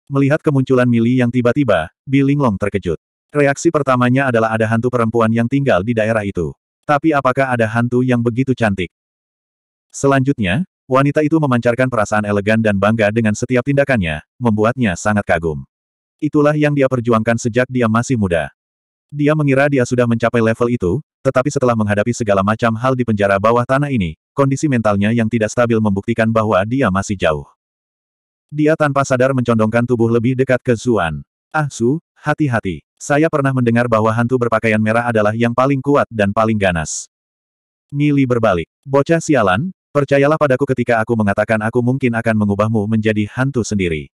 Melihat kemunculan Mili yang tiba-tiba, Bilinglong terkejut. Reaksi pertamanya adalah ada hantu perempuan yang tinggal di daerah itu. Tapi apakah ada hantu yang begitu cantik? Selanjutnya, wanita itu memancarkan perasaan elegan dan bangga dengan setiap tindakannya, membuatnya sangat kagum. Itulah yang dia perjuangkan sejak dia masih muda. Dia mengira dia sudah mencapai level itu, tetapi setelah menghadapi segala macam hal di penjara bawah tanah ini, kondisi mentalnya yang tidak stabil membuktikan bahwa dia masih jauh. Dia tanpa sadar mencondongkan tubuh lebih dekat ke Zuan. Ah Su, hati-hati. Saya pernah mendengar bahwa hantu berpakaian merah adalah yang paling kuat dan paling ganas. Nili berbalik. Bocah sialan, percayalah padaku ketika aku mengatakan aku mungkin akan mengubahmu menjadi hantu sendiri.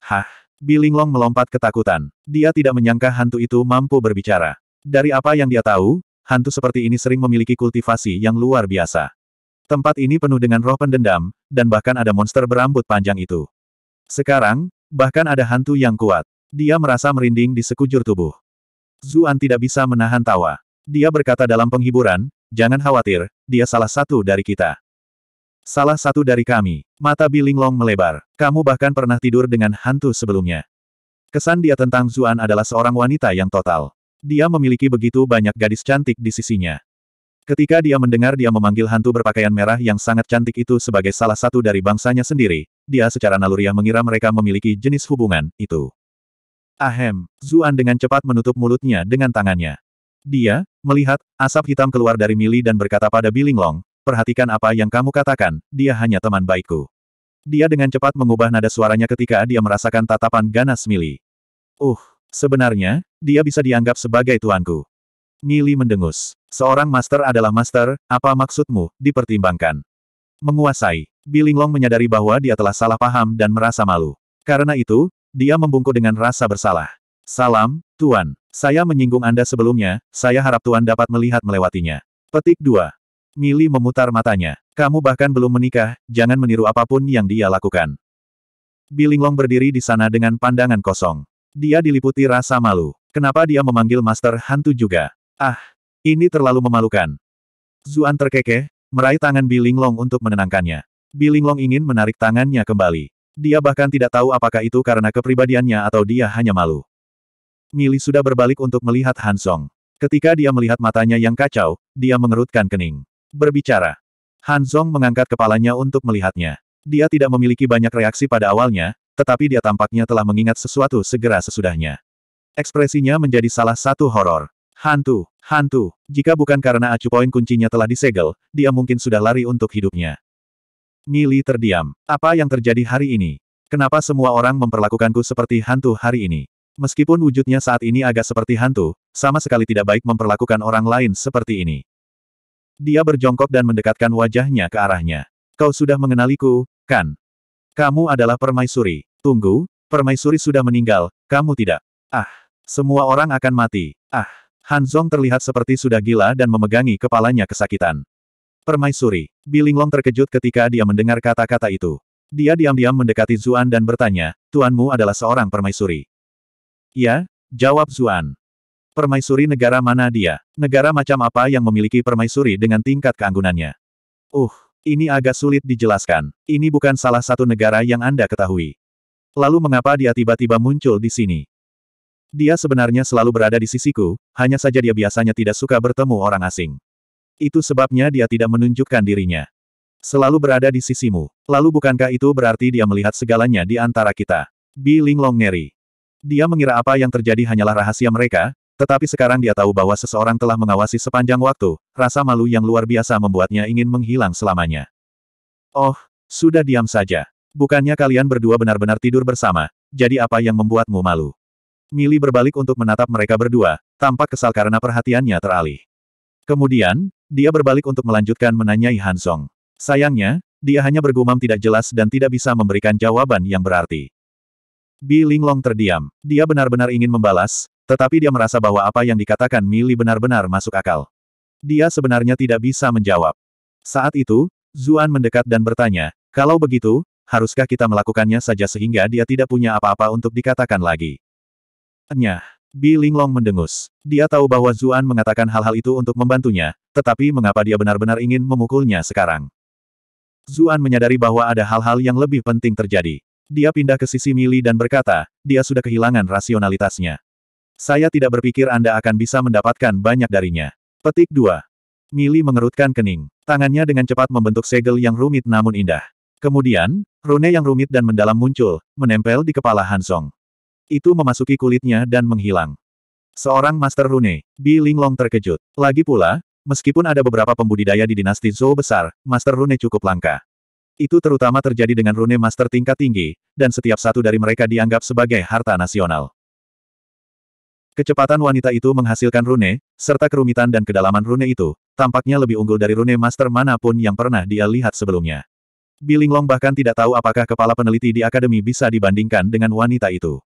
Hah? Bilinglong melompat ketakutan. Dia tidak menyangka hantu itu mampu berbicara. Dari apa yang dia tahu, hantu seperti ini sering memiliki kultivasi yang luar biasa. Tempat ini penuh dengan roh pendendam, dan bahkan ada monster berambut panjang itu. Sekarang, bahkan ada hantu yang kuat. Dia merasa merinding di sekujur tubuh. Zuan tidak bisa menahan tawa. Dia berkata dalam penghiburan, jangan khawatir, dia salah satu dari kita. Salah satu dari kami. Mata Long melebar. Kamu bahkan pernah tidur dengan hantu sebelumnya. Kesan dia tentang Zuan adalah seorang wanita yang total. Dia memiliki begitu banyak gadis cantik di sisinya. Ketika dia mendengar dia memanggil hantu berpakaian merah yang sangat cantik itu sebagai salah satu dari bangsanya sendiri, dia secara naluriah mengira mereka memiliki jenis hubungan, itu. Ahem, Zuan dengan cepat menutup mulutnya dengan tangannya. Dia, melihat, asap hitam keluar dari Mili dan berkata pada Long, perhatikan apa yang kamu katakan, dia hanya teman baikku. Dia dengan cepat mengubah nada suaranya ketika dia merasakan tatapan ganas Mili. Uh, sebenarnya, dia bisa dianggap sebagai tuanku. Mili mendengus. Seorang master adalah master, apa maksudmu, dipertimbangkan. Menguasai. Bilinglong menyadari bahwa dia telah salah paham dan merasa malu. Karena itu, dia membungkuk dengan rasa bersalah. Salam, Tuan. Saya menyinggung Anda sebelumnya, saya harap Tuan dapat melihat melewatinya. Petik 2. Mili memutar matanya. Kamu bahkan belum menikah, jangan meniru apapun yang dia lakukan. Bilinglong berdiri di sana dengan pandangan kosong. Dia diliputi rasa malu. Kenapa dia memanggil Master Hantu juga? Ah, ini terlalu memalukan. Zuan terkekeh, meraih tangan Long untuk menenangkannya. Long ingin menarik tangannya kembali. Dia bahkan tidak tahu apakah itu karena kepribadiannya atau dia hanya malu. Mili sudah berbalik untuk melihat Hansong. Ketika dia melihat matanya yang kacau, dia mengerutkan kening. Berbicara. Hansong mengangkat kepalanya untuk melihatnya. Dia tidak memiliki banyak reaksi pada awalnya, tetapi dia tampaknya telah mengingat sesuatu segera sesudahnya. Ekspresinya menjadi salah satu horor. Hantu, hantu, jika bukan karena acu poin kuncinya telah disegel, dia mungkin sudah lari untuk hidupnya. Mili terdiam. Apa yang terjadi hari ini? Kenapa semua orang memperlakukanku seperti hantu hari ini? Meskipun wujudnya saat ini agak seperti hantu, sama sekali tidak baik memperlakukan orang lain seperti ini. Dia berjongkok dan mendekatkan wajahnya ke arahnya. Kau sudah mengenaliku, kan? Kamu adalah permaisuri. Tunggu, permaisuri sudah meninggal, kamu tidak. Ah, semua orang akan mati. Ah! Han Zong terlihat seperti sudah gila dan memegangi kepalanya kesakitan. Permaisuri, Bilinglong terkejut ketika dia mendengar kata-kata itu. Dia diam-diam mendekati Zuan dan bertanya, Tuanmu adalah seorang permaisuri. Ya, jawab Zuan. Permaisuri negara mana dia? Negara macam apa yang memiliki permaisuri dengan tingkat keanggunannya? Uh, ini agak sulit dijelaskan. Ini bukan salah satu negara yang Anda ketahui. Lalu mengapa dia tiba-tiba muncul di sini? Dia sebenarnya selalu berada di sisiku, hanya saja dia biasanya tidak suka bertemu orang asing. Itu sebabnya dia tidak menunjukkan dirinya. Selalu berada di sisimu. Lalu bukankah itu berarti dia melihat segalanya di antara kita? Bi Linglong ngeri. Dia mengira apa yang terjadi hanyalah rahasia mereka, tetapi sekarang dia tahu bahwa seseorang telah mengawasi sepanjang waktu, rasa malu yang luar biasa membuatnya ingin menghilang selamanya. Oh, sudah diam saja. Bukannya kalian berdua benar-benar tidur bersama, jadi apa yang membuatmu malu? Mili berbalik untuk menatap mereka berdua, tampak kesal karena perhatiannya teralih. Kemudian, dia berbalik untuk melanjutkan menanyai Hansong. Sayangnya, dia hanya bergumam tidak jelas dan tidak bisa memberikan jawaban yang berarti. Bi Linglong terdiam. Dia benar-benar ingin membalas, tetapi dia merasa bahwa apa yang dikatakan Mili benar-benar masuk akal. Dia sebenarnya tidak bisa menjawab. Saat itu, Zuan mendekat dan bertanya, kalau begitu, haruskah kita melakukannya saja sehingga dia tidak punya apa-apa untuk dikatakan lagi? Nyah. Bi Linglong mendengus. Dia tahu bahwa Zuan mengatakan hal-hal itu untuk membantunya, tetapi mengapa dia benar-benar ingin memukulnya sekarang? Zuan menyadari bahwa ada hal-hal yang lebih penting terjadi. Dia pindah ke sisi Mili dan berkata, dia sudah kehilangan rasionalitasnya. Saya tidak berpikir Anda akan bisa mendapatkan banyak darinya. Petik 2. Mili mengerutkan kening. Tangannya dengan cepat membentuk segel yang rumit namun indah. Kemudian, rune yang rumit dan mendalam muncul, menempel di kepala Hansong. Itu memasuki kulitnya dan menghilang. Seorang Master Rune, Bi Linglong terkejut. Lagi pula, meskipun ada beberapa pembudidaya di dinasti Zhou besar, Master Rune cukup langka. Itu terutama terjadi dengan Rune Master tingkat tinggi, dan setiap satu dari mereka dianggap sebagai harta nasional. Kecepatan wanita itu menghasilkan Rune, serta kerumitan dan kedalaman Rune itu, tampaknya lebih unggul dari Rune Master manapun yang pernah dia lihat sebelumnya. Bilinglong bahkan tidak tahu apakah kepala peneliti di akademi bisa dibandingkan dengan wanita itu.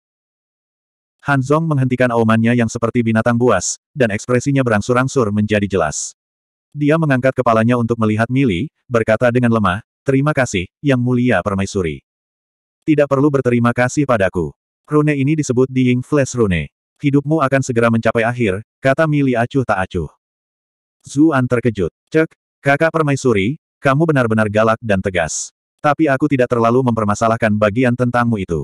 Han Zong menghentikan aumannya yang seperti binatang buas, dan ekspresinya berangsur-angsur menjadi jelas. Dia mengangkat kepalanya untuk melihat Mili, berkata dengan lemah, Terima kasih, Yang Mulia Permaisuri. Tidak perlu berterima kasih padaku. Rune ini disebut Dying Flash Rune. Hidupmu akan segera mencapai akhir, kata Mili acuh tak acuh. Zuan terkejut. Cek, kakak permaisuri, kamu benar-benar galak dan tegas. Tapi aku tidak terlalu mempermasalahkan bagian tentangmu itu.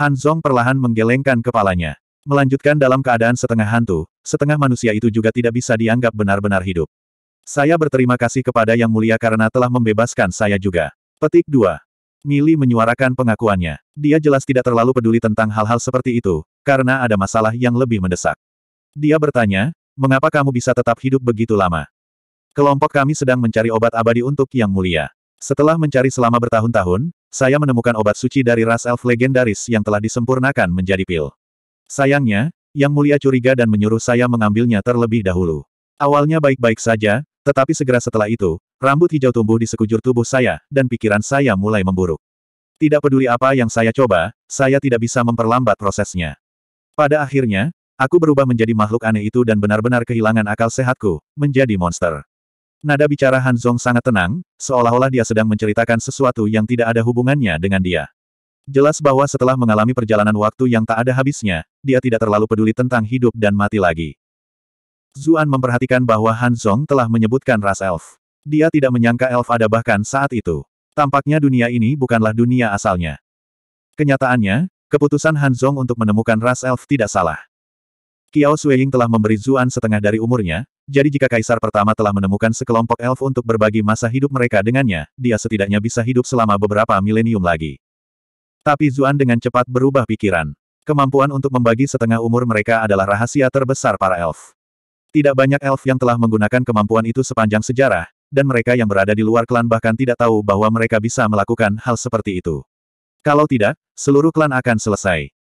Han Zong perlahan menggelengkan kepalanya. Melanjutkan dalam keadaan setengah hantu, setengah manusia itu juga tidak bisa dianggap benar-benar hidup. Saya berterima kasih kepada Yang Mulia karena telah membebaskan saya juga. Petik 2. Mili menyuarakan pengakuannya. Dia jelas tidak terlalu peduli tentang hal-hal seperti itu, karena ada masalah yang lebih mendesak. Dia bertanya, mengapa kamu bisa tetap hidup begitu lama? Kelompok kami sedang mencari obat abadi untuk Yang Mulia. Setelah mencari selama bertahun-tahun, saya menemukan obat suci dari ras elf legendaris yang telah disempurnakan menjadi pil. Sayangnya, Yang Mulia curiga dan menyuruh saya mengambilnya terlebih dahulu. Awalnya baik-baik saja, tetapi segera setelah itu, rambut hijau tumbuh di sekujur tubuh saya, dan pikiran saya mulai memburuk. Tidak peduli apa yang saya coba, saya tidak bisa memperlambat prosesnya. Pada akhirnya, aku berubah menjadi makhluk aneh itu dan benar-benar kehilangan akal sehatku, menjadi monster. Nada bicara Han Zong sangat tenang, seolah-olah dia sedang menceritakan sesuatu yang tidak ada hubungannya dengan dia. Jelas bahwa setelah mengalami perjalanan waktu yang tak ada habisnya, dia tidak terlalu peduli tentang hidup dan mati lagi. Zuan memperhatikan bahwa Han Zong telah menyebutkan ras elf. Dia tidak menyangka elf ada bahkan saat itu. Tampaknya dunia ini bukanlah dunia asalnya. Kenyataannya, keputusan Han Zong untuk menemukan ras elf tidak salah. Kiao Suying telah memberi Zuan setengah dari umurnya, jadi jika kaisar pertama telah menemukan sekelompok elf untuk berbagi masa hidup mereka dengannya, dia setidaknya bisa hidup selama beberapa milenium lagi. Tapi Zuan dengan cepat berubah pikiran. Kemampuan untuk membagi setengah umur mereka adalah rahasia terbesar para elf. Tidak banyak elf yang telah menggunakan kemampuan itu sepanjang sejarah, dan mereka yang berada di luar klan bahkan tidak tahu bahwa mereka bisa melakukan hal seperti itu. Kalau tidak, seluruh klan akan selesai.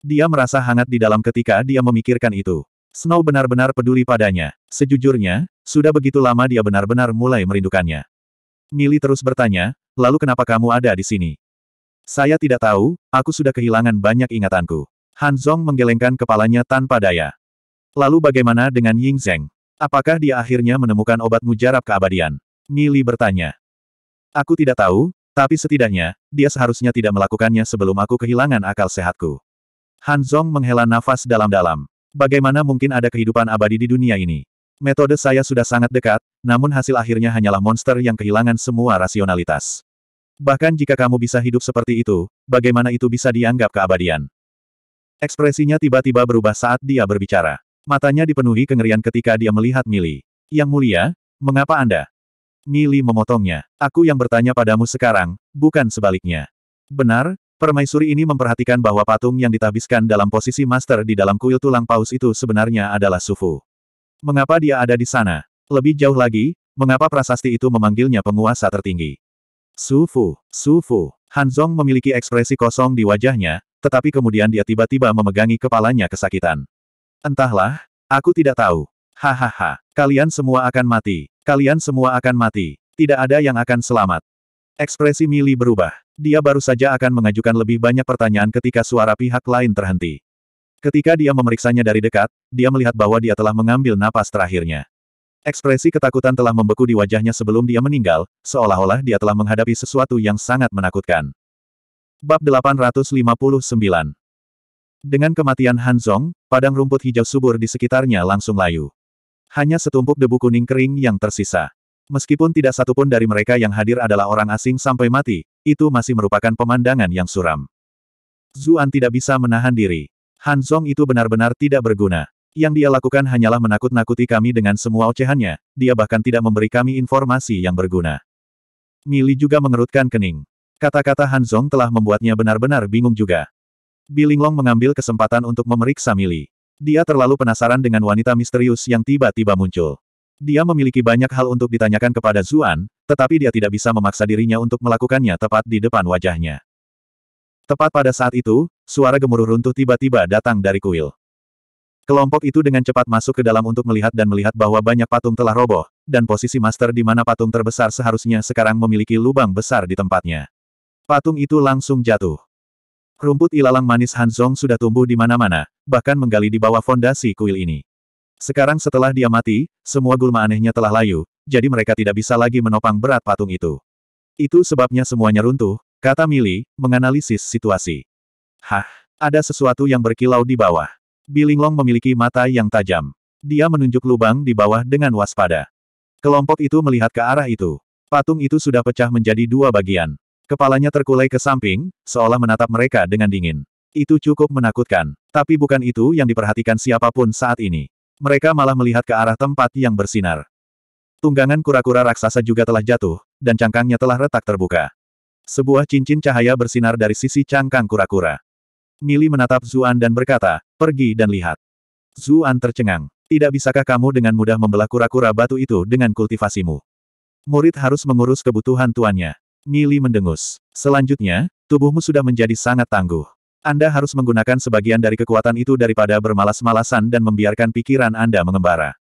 Dia merasa hangat di dalam ketika dia memikirkan itu. Snow benar-benar peduli padanya. Sejujurnya, sudah begitu lama dia benar-benar mulai merindukannya. Mili terus bertanya, lalu kenapa kamu ada di sini? Saya tidak tahu, aku sudah kehilangan banyak ingatanku. Han Zong menggelengkan kepalanya tanpa daya. Lalu bagaimana dengan Ying Zheng? Apakah dia akhirnya menemukan obat mujarab keabadian? Mili bertanya. Aku tidak tahu, tapi setidaknya, dia seharusnya tidak melakukannya sebelum aku kehilangan akal sehatku. Han Zong menghela nafas dalam-dalam. Bagaimana mungkin ada kehidupan abadi di dunia ini? Metode saya sudah sangat dekat, namun hasil akhirnya hanyalah monster yang kehilangan semua rasionalitas. Bahkan jika kamu bisa hidup seperti itu, bagaimana itu bisa dianggap keabadian? Ekspresinya tiba-tiba berubah saat dia berbicara. Matanya dipenuhi kengerian ketika dia melihat Mili. Yang mulia, mengapa Anda? Mili memotongnya. Aku yang bertanya padamu sekarang, bukan sebaliknya. Benar, Permaisuri ini memperhatikan bahwa patung yang ditabiskan dalam posisi master di dalam kuil tulang paus itu sebenarnya adalah Sufu. Mengapa dia ada di sana? Lebih jauh lagi, mengapa prasasti itu memanggilnya penguasa tertinggi? Sufu, Sufu. Hanzong memiliki ekspresi kosong di wajahnya, tetapi kemudian dia tiba-tiba memegangi kepalanya kesakitan. Entahlah, aku tidak tahu. Hahaha, kalian semua akan mati. Kalian semua akan mati. Tidak ada yang akan selamat. Ekspresi Mili berubah. Dia baru saja akan mengajukan lebih banyak pertanyaan ketika suara pihak lain terhenti. Ketika dia memeriksanya dari dekat, dia melihat bahwa dia telah mengambil napas terakhirnya. Ekspresi ketakutan telah membeku di wajahnya sebelum dia meninggal, seolah-olah dia telah menghadapi sesuatu yang sangat menakutkan. Bab 859 Dengan kematian Han Zong, padang rumput hijau subur di sekitarnya langsung layu. Hanya setumpuk debu kuning kering yang tersisa. Meskipun tidak satupun dari mereka yang hadir adalah orang asing sampai mati, itu masih merupakan pemandangan yang suram. Zuan tidak bisa menahan diri. Han Zong itu benar-benar tidak berguna. Yang dia lakukan hanyalah menakut-nakuti kami dengan semua ocehannya, dia bahkan tidak memberi kami informasi yang berguna. Mili juga mengerutkan kening. Kata-kata Han Zong telah membuatnya benar-benar bingung juga. Bilinglong mengambil kesempatan untuk memeriksa Mili. Dia terlalu penasaran dengan wanita misterius yang tiba-tiba muncul. Dia memiliki banyak hal untuk ditanyakan kepada Zuan, tetapi dia tidak bisa memaksa dirinya untuk melakukannya tepat di depan wajahnya. Tepat pada saat itu, suara gemuruh runtuh tiba-tiba datang dari kuil. Kelompok itu dengan cepat masuk ke dalam untuk melihat dan melihat bahwa banyak patung telah roboh, dan posisi master di mana patung terbesar seharusnya sekarang memiliki lubang besar di tempatnya. Patung itu langsung jatuh. Rumput ilalang manis Hanzong sudah tumbuh di mana-mana, bahkan menggali di bawah fondasi kuil ini. Sekarang setelah dia mati, semua gulma anehnya telah layu, jadi mereka tidak bisa lagi menopang berat patung itu. Itu sebabnya semuanya runtuh, kata Mili, menganalisis situasi. Hah, ada sesuatu yang berkilau di bawah. Bilinglong memiliki mata yang tajam. Dia menunjuk lubang di bawah dengan waspada. Kelompok itu melihat ke arah itu. Patung itu sudah pecah menjadi dua bagian. Kepalanya terkulai ke samping, seolah menatap mereka dengan dingin. Itu cukup menakutkan, tapi bukan itu yang diperhatikan siapapun saat ini mereka malah melihat ke arah tempat yang bersinar. Tunggangan kura-kura raksasa juga telah jatuh, dan cangkangnya telah retak terbuka. Sebuah cincin cahaya bersinar dari sisi cangkang kura-kura. Mili menatap Zuan dan berkata, pergi dan lihat. Zuan tercengang. Tidak bisakah kamu dengan mudah membelah kura-kura batu itu dengan kultivasimu? Murid harus mengurus kebutuhan tuannya. Mili mendengus. Selanjutnya, tubuhmu sudah menjadi sangat tangguh. Anda harus menggunakan sebagian dari kekuatan itu daripada bermalas-malasan dan membiarkan pikiran Anda mengembara.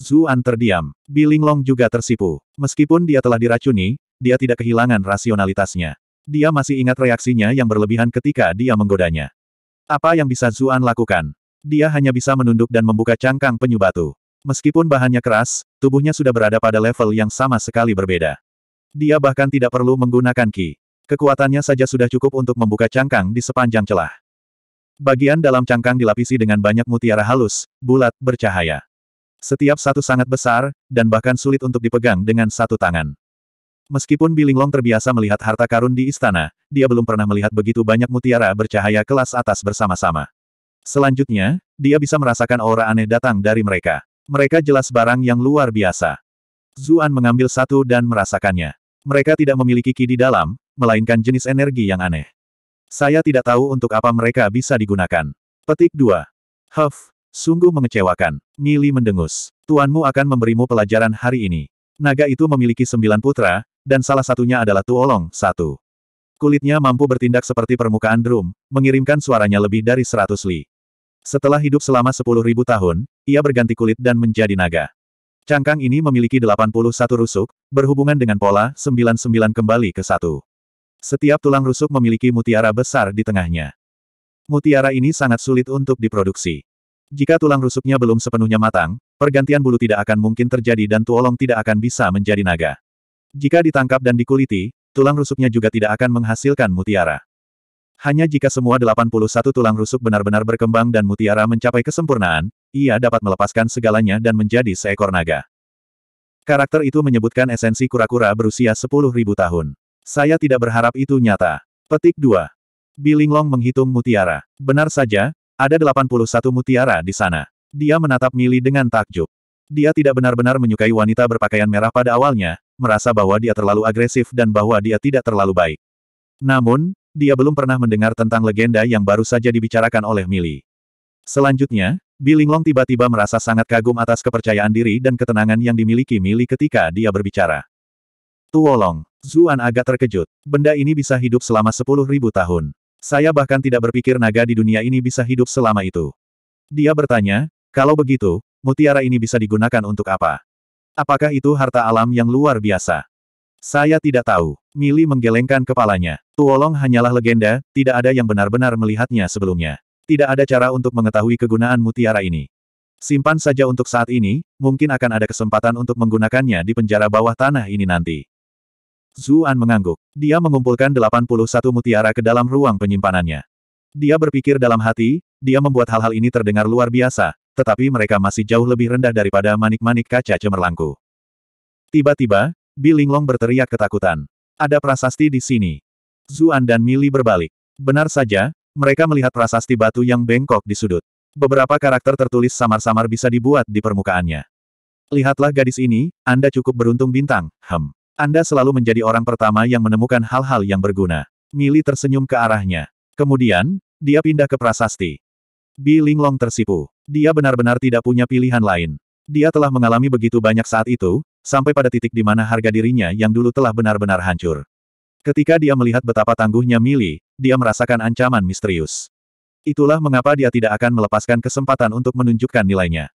Zuan terdiam. Bilinglong juga tersipu. Meskipun dia telah diracuni, dia tidak kehilangan rasionalitasnya. Dia masih ingat reaksinya yang berlebihan ketika dia menggodanya. Apa yang bisa Zuan lakukan? Dia hanya bisa menunduk dan membuka cangkang penyu batu. Meskipun bahannya keras, tubuhnya sudah berada pada level yang sama sekali berbeda. Dia bahkan tidak perlu menggunakan ki. Kekuatannya saja sudah cukup untuk membuka cangkang di sepanjang celah. Bagian dalam cangkang dilapisi dengan banyak mutiara halus, bulat, bercahaya. Setiap satu sangat besar, dan bahkan sulit untuk dipegang dengan satu tangan. Meskipun Bilinglong terbiasa melihat harta karun di istana, dia belum pernah melihat begitu banyak mutiara bercahaya kelas atas bersama-sama. Selanjutnya, dia bisa merasakan aura aneh datang dari mereka. Mereka jelas barang yang luar biasa. Zuan mengambil satu dan merasakannya. Mereka tidak memiliki ki di dalam, melainkan jenis energi yang aneh. Saya tidak tahu untuk apa mereka bisa digunakan. Petik 2. Huff, sungguh mengecewakan. Mili mendengus. Tuanmu akan memberimu pelajaran hari ini. Naga itu memiliki sembilan putra, dan salah satunya adalah Tuolong, satu. Kulitnya mampu bertindak seperti permukaan drum, mengirimkan suaranya lebih dari seratus li. Setelah hidup selama sepuluh ribu tahun, ia berganti kulit dan menjadi naga. Cangkang ini memiliki 81 rusuk, berhubungan dengan pola 99 kembali ke satu. Setiap tulang rusuk memiliki mutiara besar di tengahnya. Mutiara ini sangat sulit untuk diproduksi. Jika tulang rusuknya belum sepenuhnya matang, pergantian bulu tidak akan mungkin terjadi dan tuolong tidak akan bisa menjadi naga. Jika ditangkap dan dikuliti, tulang rusuknya juga tidak akan menghasilkan mutiara. Hanya jika semua 81 tulang rusuk benar-benar berkembang dan mutiara mencapai kesempurnaan, ia dapat melepaskan segalanya dan menjadi seekor naga. Karakter itu menyebutkan esensi kura-kura berusia 10.000 tahun. Saya tidak berharap itu nyata. Petik 2. Bilinglong menghitung mutiara. Benar saja, ada 81 mutiara di sana. Dia menatap Mili dengan takjub. Dia tidak benar-benar menyukai wanita berpakaian merah pada awalnya, merasa bahwa dia terlalu agresif dan bahwa dia tidak terlalu baik. Namun, dia belum pernah mendengar tentang legenda yang baru saja dibicarakan oleh Mili. Selanjutnya, Bilinglong tiba-tiba merasa sangat kagum atas kepercayaan diri dan ketenangan yang dimiliki Mili ketika dia berbicara. Tuolong, Zuan agak terkejut. Benda ini bisa hidup selama sepuluh ribu tahun. Saya bahkan tidak berpikir naga di dunia ini bisa hidup selama itu. Dia bertanya, kalau begitu, mutiara ini bisa digunakan untuk apa? Apakah itu harta alam yang luar biasa? Saya tidak tahu. Mili menggelengkan kepalanya. Tuolong hanyalah legenda, tidak ada yang benar-benar melihatnya sebelumnya. Tidak ada cara untuk mengetahui kegunaan mutiara ini. Simpan saja untuk saat ini, mungkin akan ada kesempatan untuk menggunakannya di penjara bawah tanah ini nanti. Zuan mengangguk. Dia mengumpulkan 81 mutiara ke dalam ruang penyimpanannya. Dia berpikir dalam hati, dia membuat hal-hal ini terdengar luar biasa, tetapi mereka masih jauh lebih rendah daripada manik-manik kaca cemerlangku. Tiba-tiba, Bilinglong berteriak ketakutan. Ada prasasti di sini. Zuan dan Mili berbalik. Benar saja, mereka melihat prasasti batu yang bengkok di sudut. Beberapa karakter tertulis samar-samar bisa dibuat di permukaannya. Lihatlah gadis ini, Anda cukup beruntung bintang, hem. Anda selalu menjadi orang pertama yang menemukan hal-hal yang berguna. Mili tersenyum ke arahnya. Kemudian, dia pindah ke prasasti. Bi Linglong tersipu. Dia benar-benar tidak punya pilihan lain. Dia telah mengalami begitu banyak saat itu, sampai pada titik di mana harga dirinya yang dulu telah benar-benar hancur. Ketika dia melihat betapa tangguhnya Mili, dia merasakan ancaman misterius. Itulah mengapa dia tidak akan melepaskan kesempatan untuk menunjukkan nilainya.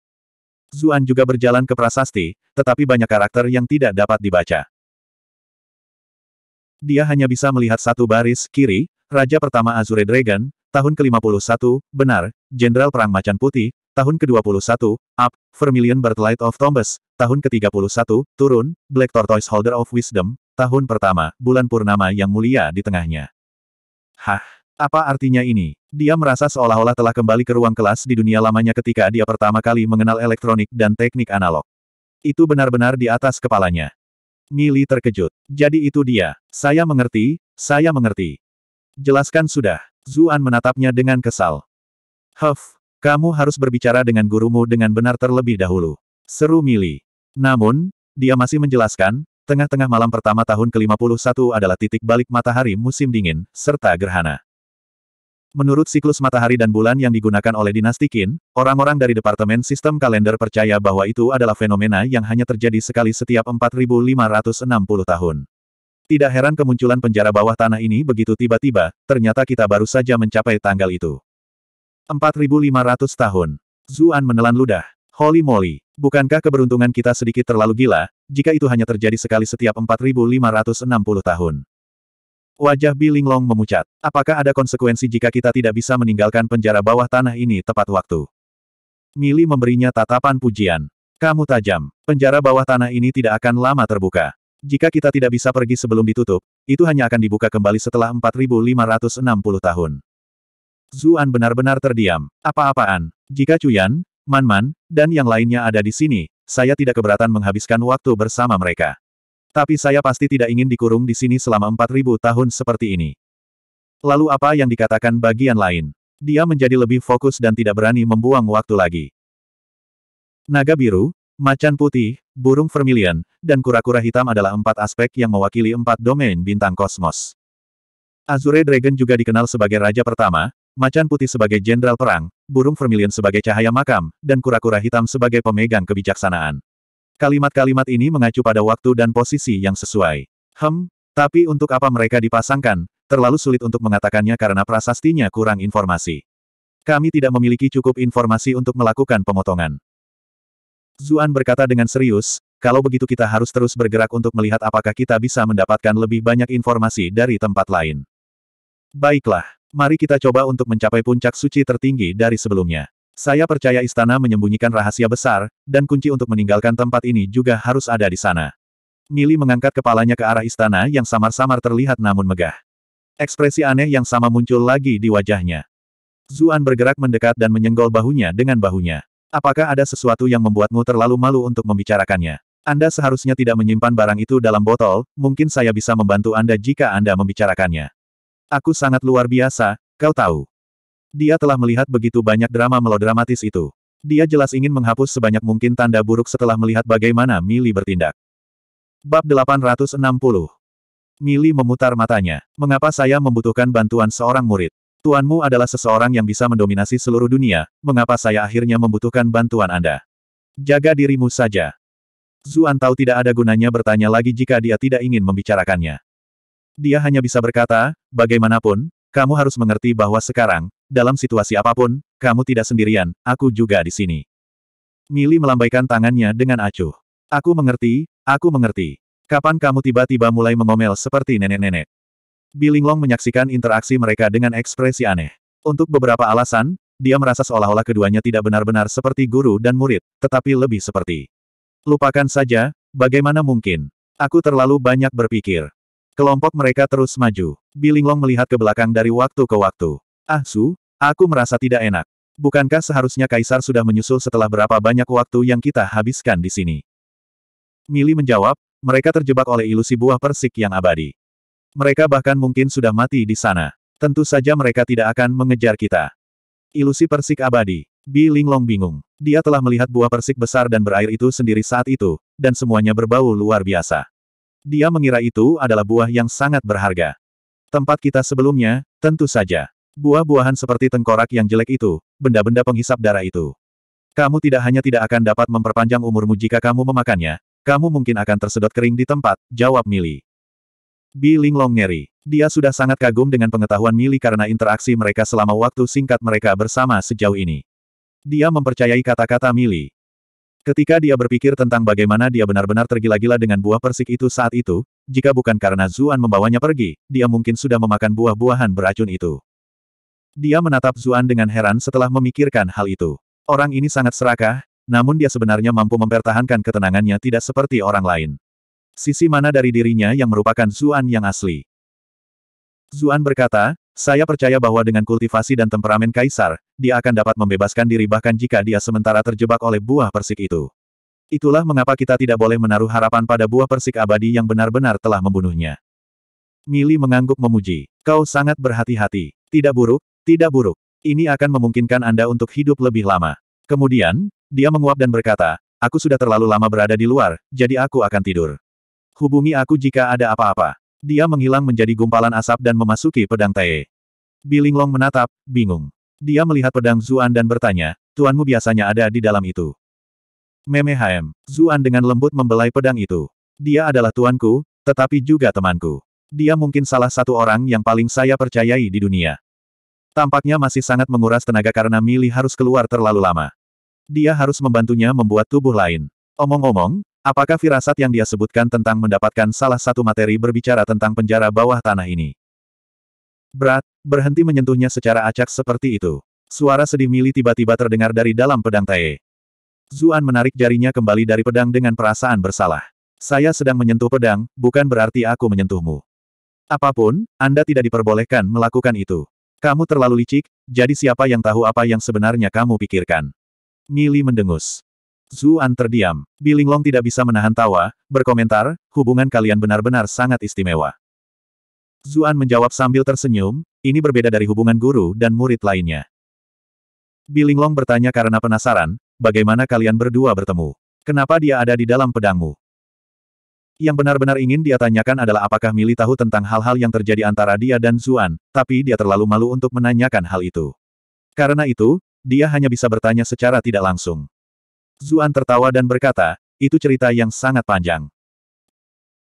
Zuan juga berjalan ke prasasti, tetapi banyak karakter yang tidak dapat dibaca. Dia hanya bisa melihat satu baris, kiri, Raja Pertama Azure Dragon, tahun ke-51, benar, Jenderal Perang Macan Putih, tahun ke-21, up, Vermilion Birthlight of Tombes, tahun ke-31, turun, Black Tortoise Holder of Wisdom, Tahun pertama, bulan purnama yang mulia di tengahnya. Hah? Apa artinya ini? Dia merasa seolah-olah telah kembali ke ruang kelas di dunia lamanya ketika dia pertama kali mengenal elektronik dan teknik analog. Itu benar-benar di atas kepalanya. Mili terkejut. Jadi itu dia. Saya mengerti, saya mengerti. Jelaskan sudah. Zuan menatapnya dengan kesal. Huff, kamu harus berbicara dengan gurumu dengan benar terlebih dahulu. Seru Mili. Namun, dia masih menjelaskan, Tengah-tengah malam pertama tahun ke-51 adalah titik balik matahari musim dingin, serta gerhana. Menurut siklus matahari dan bulan yang digunakan oleh dinasti Qin, orang-orang dari Departemen Sistem Kalender percaya bahwa itu adalah fenomena yang hanya terjadi sekali setiap 4560 tahun. Tidak heran kemunculan penjara bawah tanah ini begitu tiba-tiba, ternyata kita baru saja mencapai tanggal itu. 4500 tahun. Zuan menelan ludah. Holy moly. Bukankah keberuntungan kita sedikit terlalu gila, jika itu hanya terjadi sekali setiap 4560 tahun? Wajah Bilinglong memucat. Apakah ada konsekuensi jika kita tidak bisa meninggalkan penjara bawah tanah ini tepat waktu? Mili memberinya tatapan pujian. Kamu tajam. Penjara bawah tanah ini tidak akan lama terbuka. Jika kita tidak bisa pergi sebelum ditutup, itu hanya akan dibuka kembali setelah 4560 tahun. Zuan benar-benar terdiam. Apa-apaan? Jika Cuyan, Man-Man, dan yang lainnya ada di sini, saya tidak keberatan menghabiskan waktu bersama mereka. Tapi saya pasti tidak ingin dikurung di sini selama 4000 tahun seperti ini. Lalu apa yang dikatakan bagian lain? Dia menjadi lebih fokus dan tidak berani membuang waktu lagi. Naga biru, macan putih, burung vermilion, dan kura-kura hitam adalah empat aspek yang mewakili empat domain bintang kosmos. Azure Dragon juga dikenal sebagai raja pertama, Macan putih sebagai jenderal perang, burung vermilion sebagai cahaya makam, dan kura-kura hitam sebagai pemegang kebijaksanaan. Kalimat-kalimat ini mengacu pada waktu dan posisi yang sesuai. Hem, tapi untuk apa mereka dipasangkan, terlalu sulit untuk mengatakannya karena prasastinya kurang informasi. Kami tidak memiliki cukup informasi untuk melakukan pemotongan. Zuan berkata dengan serius, kalau begitu kita harus terus bergerak untuk melihat apakah kita bisa mendapatkan lebih banyak informasi dari tempat lain. Baiklah. Mari kita coba untuk mencapai puncak suci tertinggi dari sebelumnya. Saya percaya istana menyembunyikan rahasia besar, dan kunci untuk meninggalkan tempat ini juga harus ada di sana. Mili mengangkat kepalanya ke arah istana yang samar-samar terlihat namun megah. Ekspresi aneh yang sama muncul lagi di wajahnya. Zuan bergerak mendekat dan menyenggol bahunya dengan bahunya. Apakah ada sesuatu yang membuatmu terlalu malu untuk membicarakannya? Anda seharusnya tidak menyimpan barang itu dalam botol, mungkin saya bisa membantu Anda jika Anda membicarakannya. Aku sangat luar biasa, kau tahu. Dia telah melihat begitu banyak drama melodramatis itu. Dia jelas ingin menghapus sebanyak mungkin tanda buruk setelah melihat bagaimana Mili bertindak. Bab 860 Mili memutar matanya. Mengapa saya membutuhkan bantuan seorang murid? Tuanmu adalah seseorang yang bisa mendominasi seluruh dunia, mengapa saya akhirnya membutuhkan bantuan Anda? Jaga dirimu saja. Zuan tahu tidak ada gunanya bertanya lagi jika dia tidak ingin membicarakannya. Dia hanya bisa berkata, bagaimanapun, kamu harus mengerti bahwa sekarang, dalam situasi apapun, kamu tidak sendirian, aku juga di sini. Mili melambaikan tangannya dengan acuh. Aku mengerti, aku mengerti. Kapan kamu tiba-tiba mulai mengomel seperti nenek-nenek? Bilinglong menyaksikan interaksi mereka dengan ekspresi aneh. Untuk beberapa alasan, dia merasa seolah-olah keduanya tidak benar-benar seperti guru dan murid, tetapi lebih seperti. Lupakan saja, bagaimana mungkin? Aku terlalu banyak berpikir. Kelompok mereka terus maju. Bilinglong melihat ke belakang dari waktu ke waktu. Ah Su, aku merasa tidak enak. Bukankah seharusnya Kaisar sudah menyusul setelah berapa banyak waktu yang kita habiskan di sini? Mili menjawab, mereka terjebak oleh ilusi buah persik yang abadi. Mereka bahkan mungkin sudah mati di sana. Tentu saja mereka tidak akan mengejar kita. Ilusi persik abadi. Bi Linglong bingung. Dia telah melihat buah persik besar dan berair itu sendiri saat itu, dan semuanya berbau luar biasa. Dia mengira itu adalah buah yang sangat berharga. Tempat kita sebelumnya, tentu saja. Buah-buahan seperti tengkorak yang jelek itu, benda-benda penghisap darah itu. Kamu tidak hanya tidak akan dapat memperpanjang umurmu jika kamu memakannya, kamu mungkin akan tersedot kering di tempat, jawab Mili. Bi Linglong ngeri. Dia sudah sangat kagum dengan pengetahuan Mili karena interaksi mereka selama waktu singkat mereka bersama sejauh ini. Dia mempercayai kata-kata Mili. Ketika dia berpikir tentang bagaimana dia benar-benar tergila-gila dengan buah persik itu saat itu, jika bukan karena Zuan membawanya pergi, dia mungkin sudah memakan buah-buahan beracun itu. Dia menatap Zuan dengan heran setelah memikirkan hal itu. Orang ini sangat serakah, namun dia sebenarnya mampu mempertahankan ketenangannya tidak seperti orang lain. Sisi mana dari dirinya yang merupakan Zuan yang asli? Zuan berkata, saya percaya bahwa dengan kultivasi dan temperamen kaisar, dia akan dapat membebaskan diri bahkan jika dia sementara terjebak oleh buah persik itu. Itulah mengapa kita tidak boleh menaruh harapan pada buah persik abadi yang benar-benar telah membunuhnya. Mili mengangguk memuji. Kau sangat berhati-hati. Tidak buruk, tidak buruk. Ini akan memungkinkan Anda untuk hidup lebih lama. Kemudian, dia menguap dan berkata, Aku sudah terlalu lama berada di luar, jadi aku akan tidur. Hubungi aku jika ada apa-apa. Dia menghilang menjadi gumpalan asap dan memasuki pedang Tae. Bilinglong menatap, bingung. Dia melihat pedang Zuan dan bertanya, tuanmu biasanya ada di dalam itu. Memehm, Zuan dengan lembut membelai pedang itu. Dia adalah tuanku, tetapi juga temanku. Dia mungkin salah satu orang yang paling saya percayai di dunia. Tampaknya masih sangat menguras tenaga karena Mili harus keluar terlalu lama. Dia harus membantunya membuat tubuh lain. Omong-omong, Apakah firasat yang dia sebutkan tentang mendapatkan salah satu materi berbicara tentang penjara bawah tanah ini? Berat, berhenti menyentuhnya secara acak seperti itu. Suara sedih Mili tiba-tiba terdengar dari dalam pedang Tae. Zuan menarik jarinya kembali dari pedang dengan perasaan bersalah. Saya sedang menyentuh pedang, bukan berarti aku menyentuhmu. Apapun, Anda tidak diperbolehkan melakukan itu. Kamu terlalu licik, jadi siapa yang tahu apa yang sebenarnya kamu pikirkan? Mili mendengus. Zuan terdiam. Bilinglong tidak bisa menahan tawa, berkomentar, hubungan kalian benar-benar sangat istimewa. Zuan menjawab sambil tersenyum, ini berbeda dari hubungan guru dan murid lainnya. Bilinglong bertanya karena penasaran, bagaimana kalian berdua bertemu? Kenapa dia ada di dalam pedangmu? Yang benar-benar ingin dia tanyakan adalah apakah Mili tahu tentang hal-hal yang terjadi antara dia dan Zuan, tapi dia terlalu malu untuk menanyakan hal itu. Karena itu, dia hanya bisa bertanya secara tidak langsung. Zuan tertawa dan berkata, itu cerita yang sangat panjang.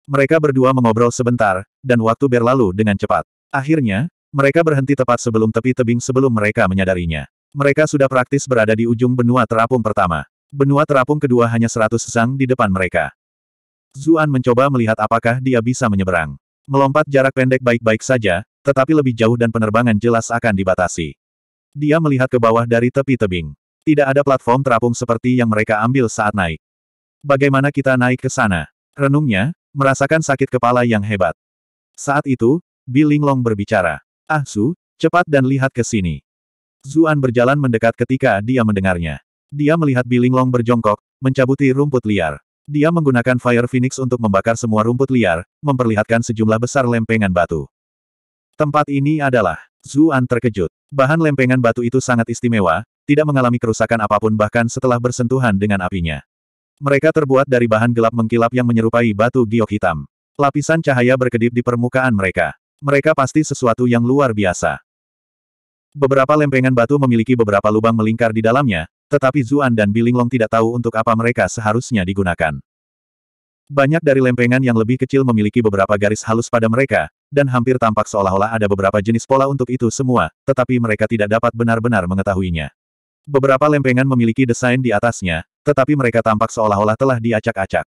Mereka berdua mengobrol sebentar, dan waktu berlalu dengan cepat. Akhirnya, mereka berhenti tepat sebelum tepi tebing sebelum mereka menyadarinya. Mereka sudah praktis berada di ujung benua terapung pertama. Benua terapung kedua hanya seratus zang di depan mereka. Zuan mencoba melihat apakah dia bisa menyeberang. Melompat jarak pendek baik-baik saja, tetapi lebih jauh dan penerbangan jelas akan dibatasi. Dia melihat ke bawah dari tepi tebing. Tidak ada platform terapung seperti yang mereka ambil saat naik. Bagaimana kita naik ke sana? Renungnya, merasakan sakit kepala yang hebat. Saat itu, Bi Linglong berbicara. Ah Su, cepat dan lihat ke sini. Zuan berjalan mendekat ketika dia mendengarnya. Dia melihat Bi Linglong berjongkok, mencabuti rumput liar. Dia menggunakan Fire Phoenix untuk membakar semua rumput liar, memperlihatkan sejumlah besar lempengan batu. Tempat ini adalah, Zuan terkejut. Bahan lempengan batu itu sangat istimewa, tidak mengalami kerusakan apapun bahkan setelah bersentuhan dengan apinya. Mereka terbuat dari bahan gelap mengkilap yang menyerupai batu giok hitam. Lapisan cahaya berkedip di permukaan mereka. Mereka pasti sesuatu yang luar biasa. Beberapa lempengan batu memiliki beberapa lubang melingkar di dalamnya, tetapi Zuan dan Bilinglong tidak tahu untuk apa mereka seharusnya digunakan. Banyak dari lempengan yang lebih kecil memiliki beberapa garis halus pada mereka, dan hampir tampak seolah-olah ada beberapa jenis pola untuk itu semua, tetapi mereka tidak dapat benar-benar mengetahuinya. Beberapa lempengan memiliki desain di atasnya, tetapi mereka tampak seolah-olah telah diacak-acak.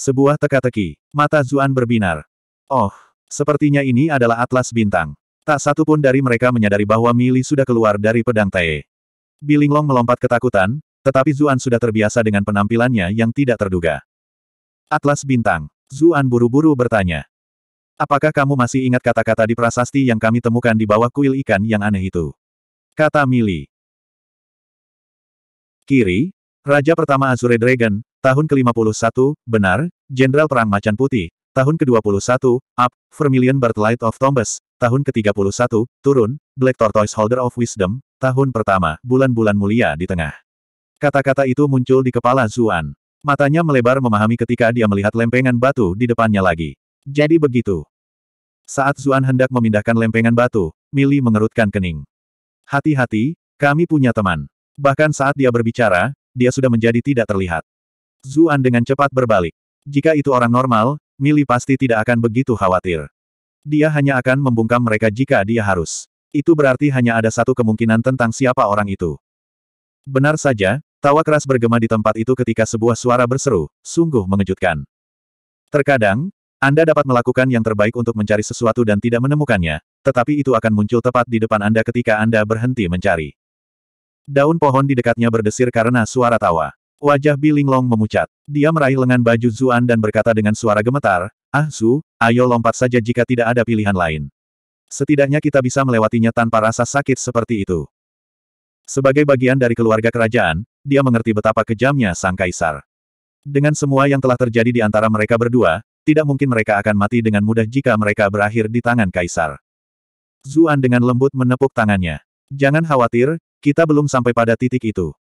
Sebuah teka-teki. Mata Zuan berbinar. Oh, sepertinya ini adalah atlas bintang. Tak satu pun dari mereka menyadari bahwa Mili sudah keluar dari pedang Tae. Bilinglong melompat ketakutan, tetapi Zuan sudah terbiasa dengan penampilannya yang tidak terduga. Atlas bintang. Zuan buru-buru bertanya. Apakah kamu masih ingat kata-kata di prasasti yang kami temukan di bawah kuil ikan yang aneh itu? Kata Mili. Kiri, Raja pertama Azure Dragon, tahun ke-51, benar, Jenderal Perang Macan Putih, tahun ke-21, up, Vermilion Birthlight of Tombes, tahun ke-31, turun, Black Tortoise Holder of Wisdom, tahun pertama, bulan-bulan mulia di tengah. Kata-kata itu muncul di kepala Zuan. Matanya melebar memahami ketika dia melihat lempengan batu di depannya lagi. Jadi begitu. Saat Zuan hendak memindahkan lempengan batu, Mili mengerutkan kening. Hati-hati, kami punya teman. Bahkan saat dia berbicara, dia sudah menjadi tidak terlihat. Zuan dengan cepat berbalik. Jika itu orang normal, Mili pasti tidak akan begitu khawatir. Dia hanya akan membungkam mereka jika dia harus. Itu berarti hanya ada satu kemungkinan tentang siapa orang itu. Benar saja, Tawa keras bergema di tempat itu ketika sebuah suara berseru, sungguh mengejutkan. Terkadang, anda dapat melakukan yang terbaik untuk mencari sesuatu dan tidak menemukannya, tetapi itu akan muncul tepat di depan Anda ketika Anda berhenti mencari. Daun pohon di dekatnya berdesir karena suara tawa. Wajah Bilinglong memucat. Dia meraih lengan baju Zuan dan berkata dengan suara gemetar, Ah Zu, ayo lompat saja jika tidak ada pilihan lain. Setidaknya kita bisa melewatinya tanpa rasa sakit seperti itu. Sebagai bagian dari keluarga kerajaan, dia mengerti betapa kejamnya sang kaisar. Dengan semua yang telah terjadi di antara mereka berdua, tidak mungkin mereka akan mati dengan mudah jika mereka berakhir di tangan kaisar. Zuan dengan lembut menepuk tangannya. Jangan khawatir, kita belum sampai pada titik itu.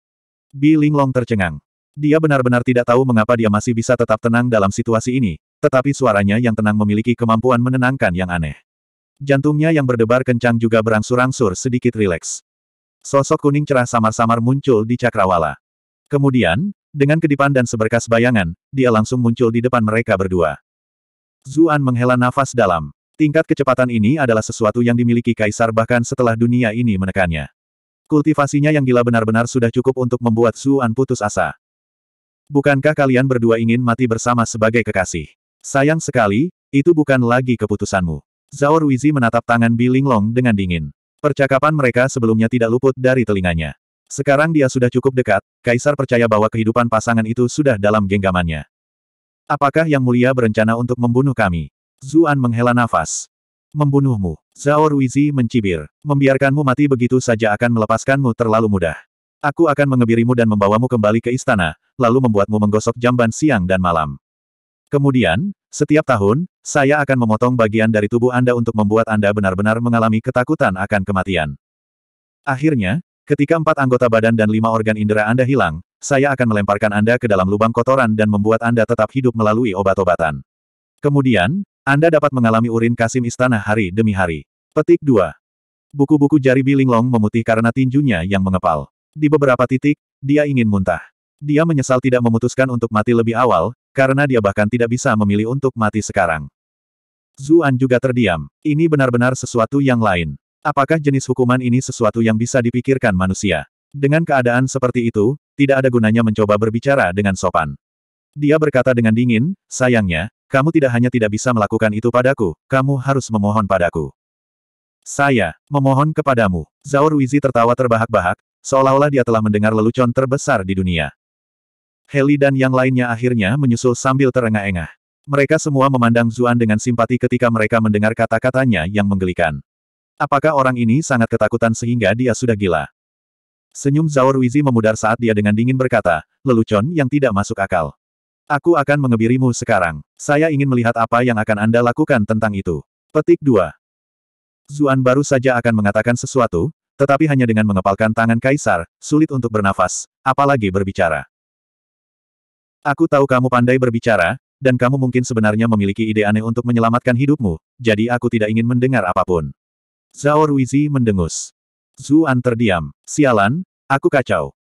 Bi Linglong tercengang. Dia benar-benar tidak tahu mengapa dia masih bisa tetap tenang dalam situasi ini, tetapi suaranya yang tenang memiliki kemampuan menenangkan yang aneh. Jantungnya yang berdebar kencang juga berangsur-angsur sedikit rileks. Sosok kuning cerah samar-samar muncul di cakrawala. Kemudian, dengan kedipan dan seberkas bayangan, dia langsung muncul di depan mereka berdua. Zuan menghela nafas dalam. Tingkat kecepatan ini adalah sesuatu yang dimiliki kaisar bahkan setelah dunia ini menekannya. Kultivasinya yang gila benar-benar sudah cukup untuk membuat Zuan putus asa. Bukankah kalian berdua ingin mati bersama sebagai kekasih? Sayang sekali, itu bukan lagi keputusanmu. Zhao Ruizi menatap tangan Bilinglong dengan dingin. Percakapan mereka sebelumnya tidak luput dari telinganya. Sekarang dia sudah cukup dekat, Kaisar percaya bahwa kehidupan pasangan itu sudah dalam genggamannya. Apakah Yang Mulia berencana untuk membunuh kami? Zuan menghela nafas. Membunuhmu. Zhao Ruizi mencibir. Membiarkanmu mati begitu saja akan melepaskanmu terlalu mudah. Aku akan mengebirimu dan membawamu kembali ke istana, lalu membuatmu menggosok jamban siang dan malam. Kemudian, setiap tahun, saya akan memotong bagian dari tubuh Anda untuk membuat Anda benar-benar mengalami ketakutan akan kematian. Akhirnya, ketika empat anggota badan dan lima organ indera Anda hilang, saya akan melemparkan Anda ke dalam lubang kotoran dan membuat Anda tetap hidup melalui obat-obatan. Kemudian, Anda dapat mengalami urin kasim istana hari demi hari. Petik 2. Buku-buku jari Bilinglong memutih karena tinjunya yang mengepal. Di beberapa titik, dia ingin muntah. Dia menyesal tidak memutuskan untuk mati lebih awal, karena dia bahkan tidak bisa memilih untuk mati sekarang. Zuan juga terdiam. Ini benar-benar sesuatu yang lain. Apakah jenis hukuman ini sesuatu yang bisa dipikirkan manusia? Dengan keadaan seperti itu, tidak ada gunanya mencoba berbicara dengan sopan. Dia berkata dengan dingin, sayangnya, kamu tidak hanya tidak bisa melakukan itu padaku, kamu harus memohon padaku. Saya, memohon kepadamu. Zhao Ruizi tertawa terbahak-bahak, seolah-olah dia telah mendengar lelucon terbesar di dunia. Heli dan yang lainnya akhirnya menyusul sambil terengah-engah. Mereka semua memandang Zuan dengan simpati ketika mereka mendengar kata-katanya yang menggelikan. Apakah orang ini sangat ketakutan sehingga dia sudah gila? Senyum Zhao Ruizi memudar saat dia dengan dingin berkata, lelucon yang tidak masuk akal. Aku akan mengebirimu sekarang. Saya ingin melihat apa yang akan Anda lakukan tentang itu. Petik 2. Zuan baru saja akan mengatakan sesuatu, tetapi hanya dengan mengepalkan tangan Kaisar, sulit untuk bernafas, apalagi berbicara. Aku tahu kamu pandai berbicara, dan kamu mungkin sebenarnya memiliki ide aneh untuk menyelamatkan hidupmu, jadi aku tidak ingin mendengar apapun. Zhao Ruizi mendengus. Zuan terdiam. Sialan, aku kacau.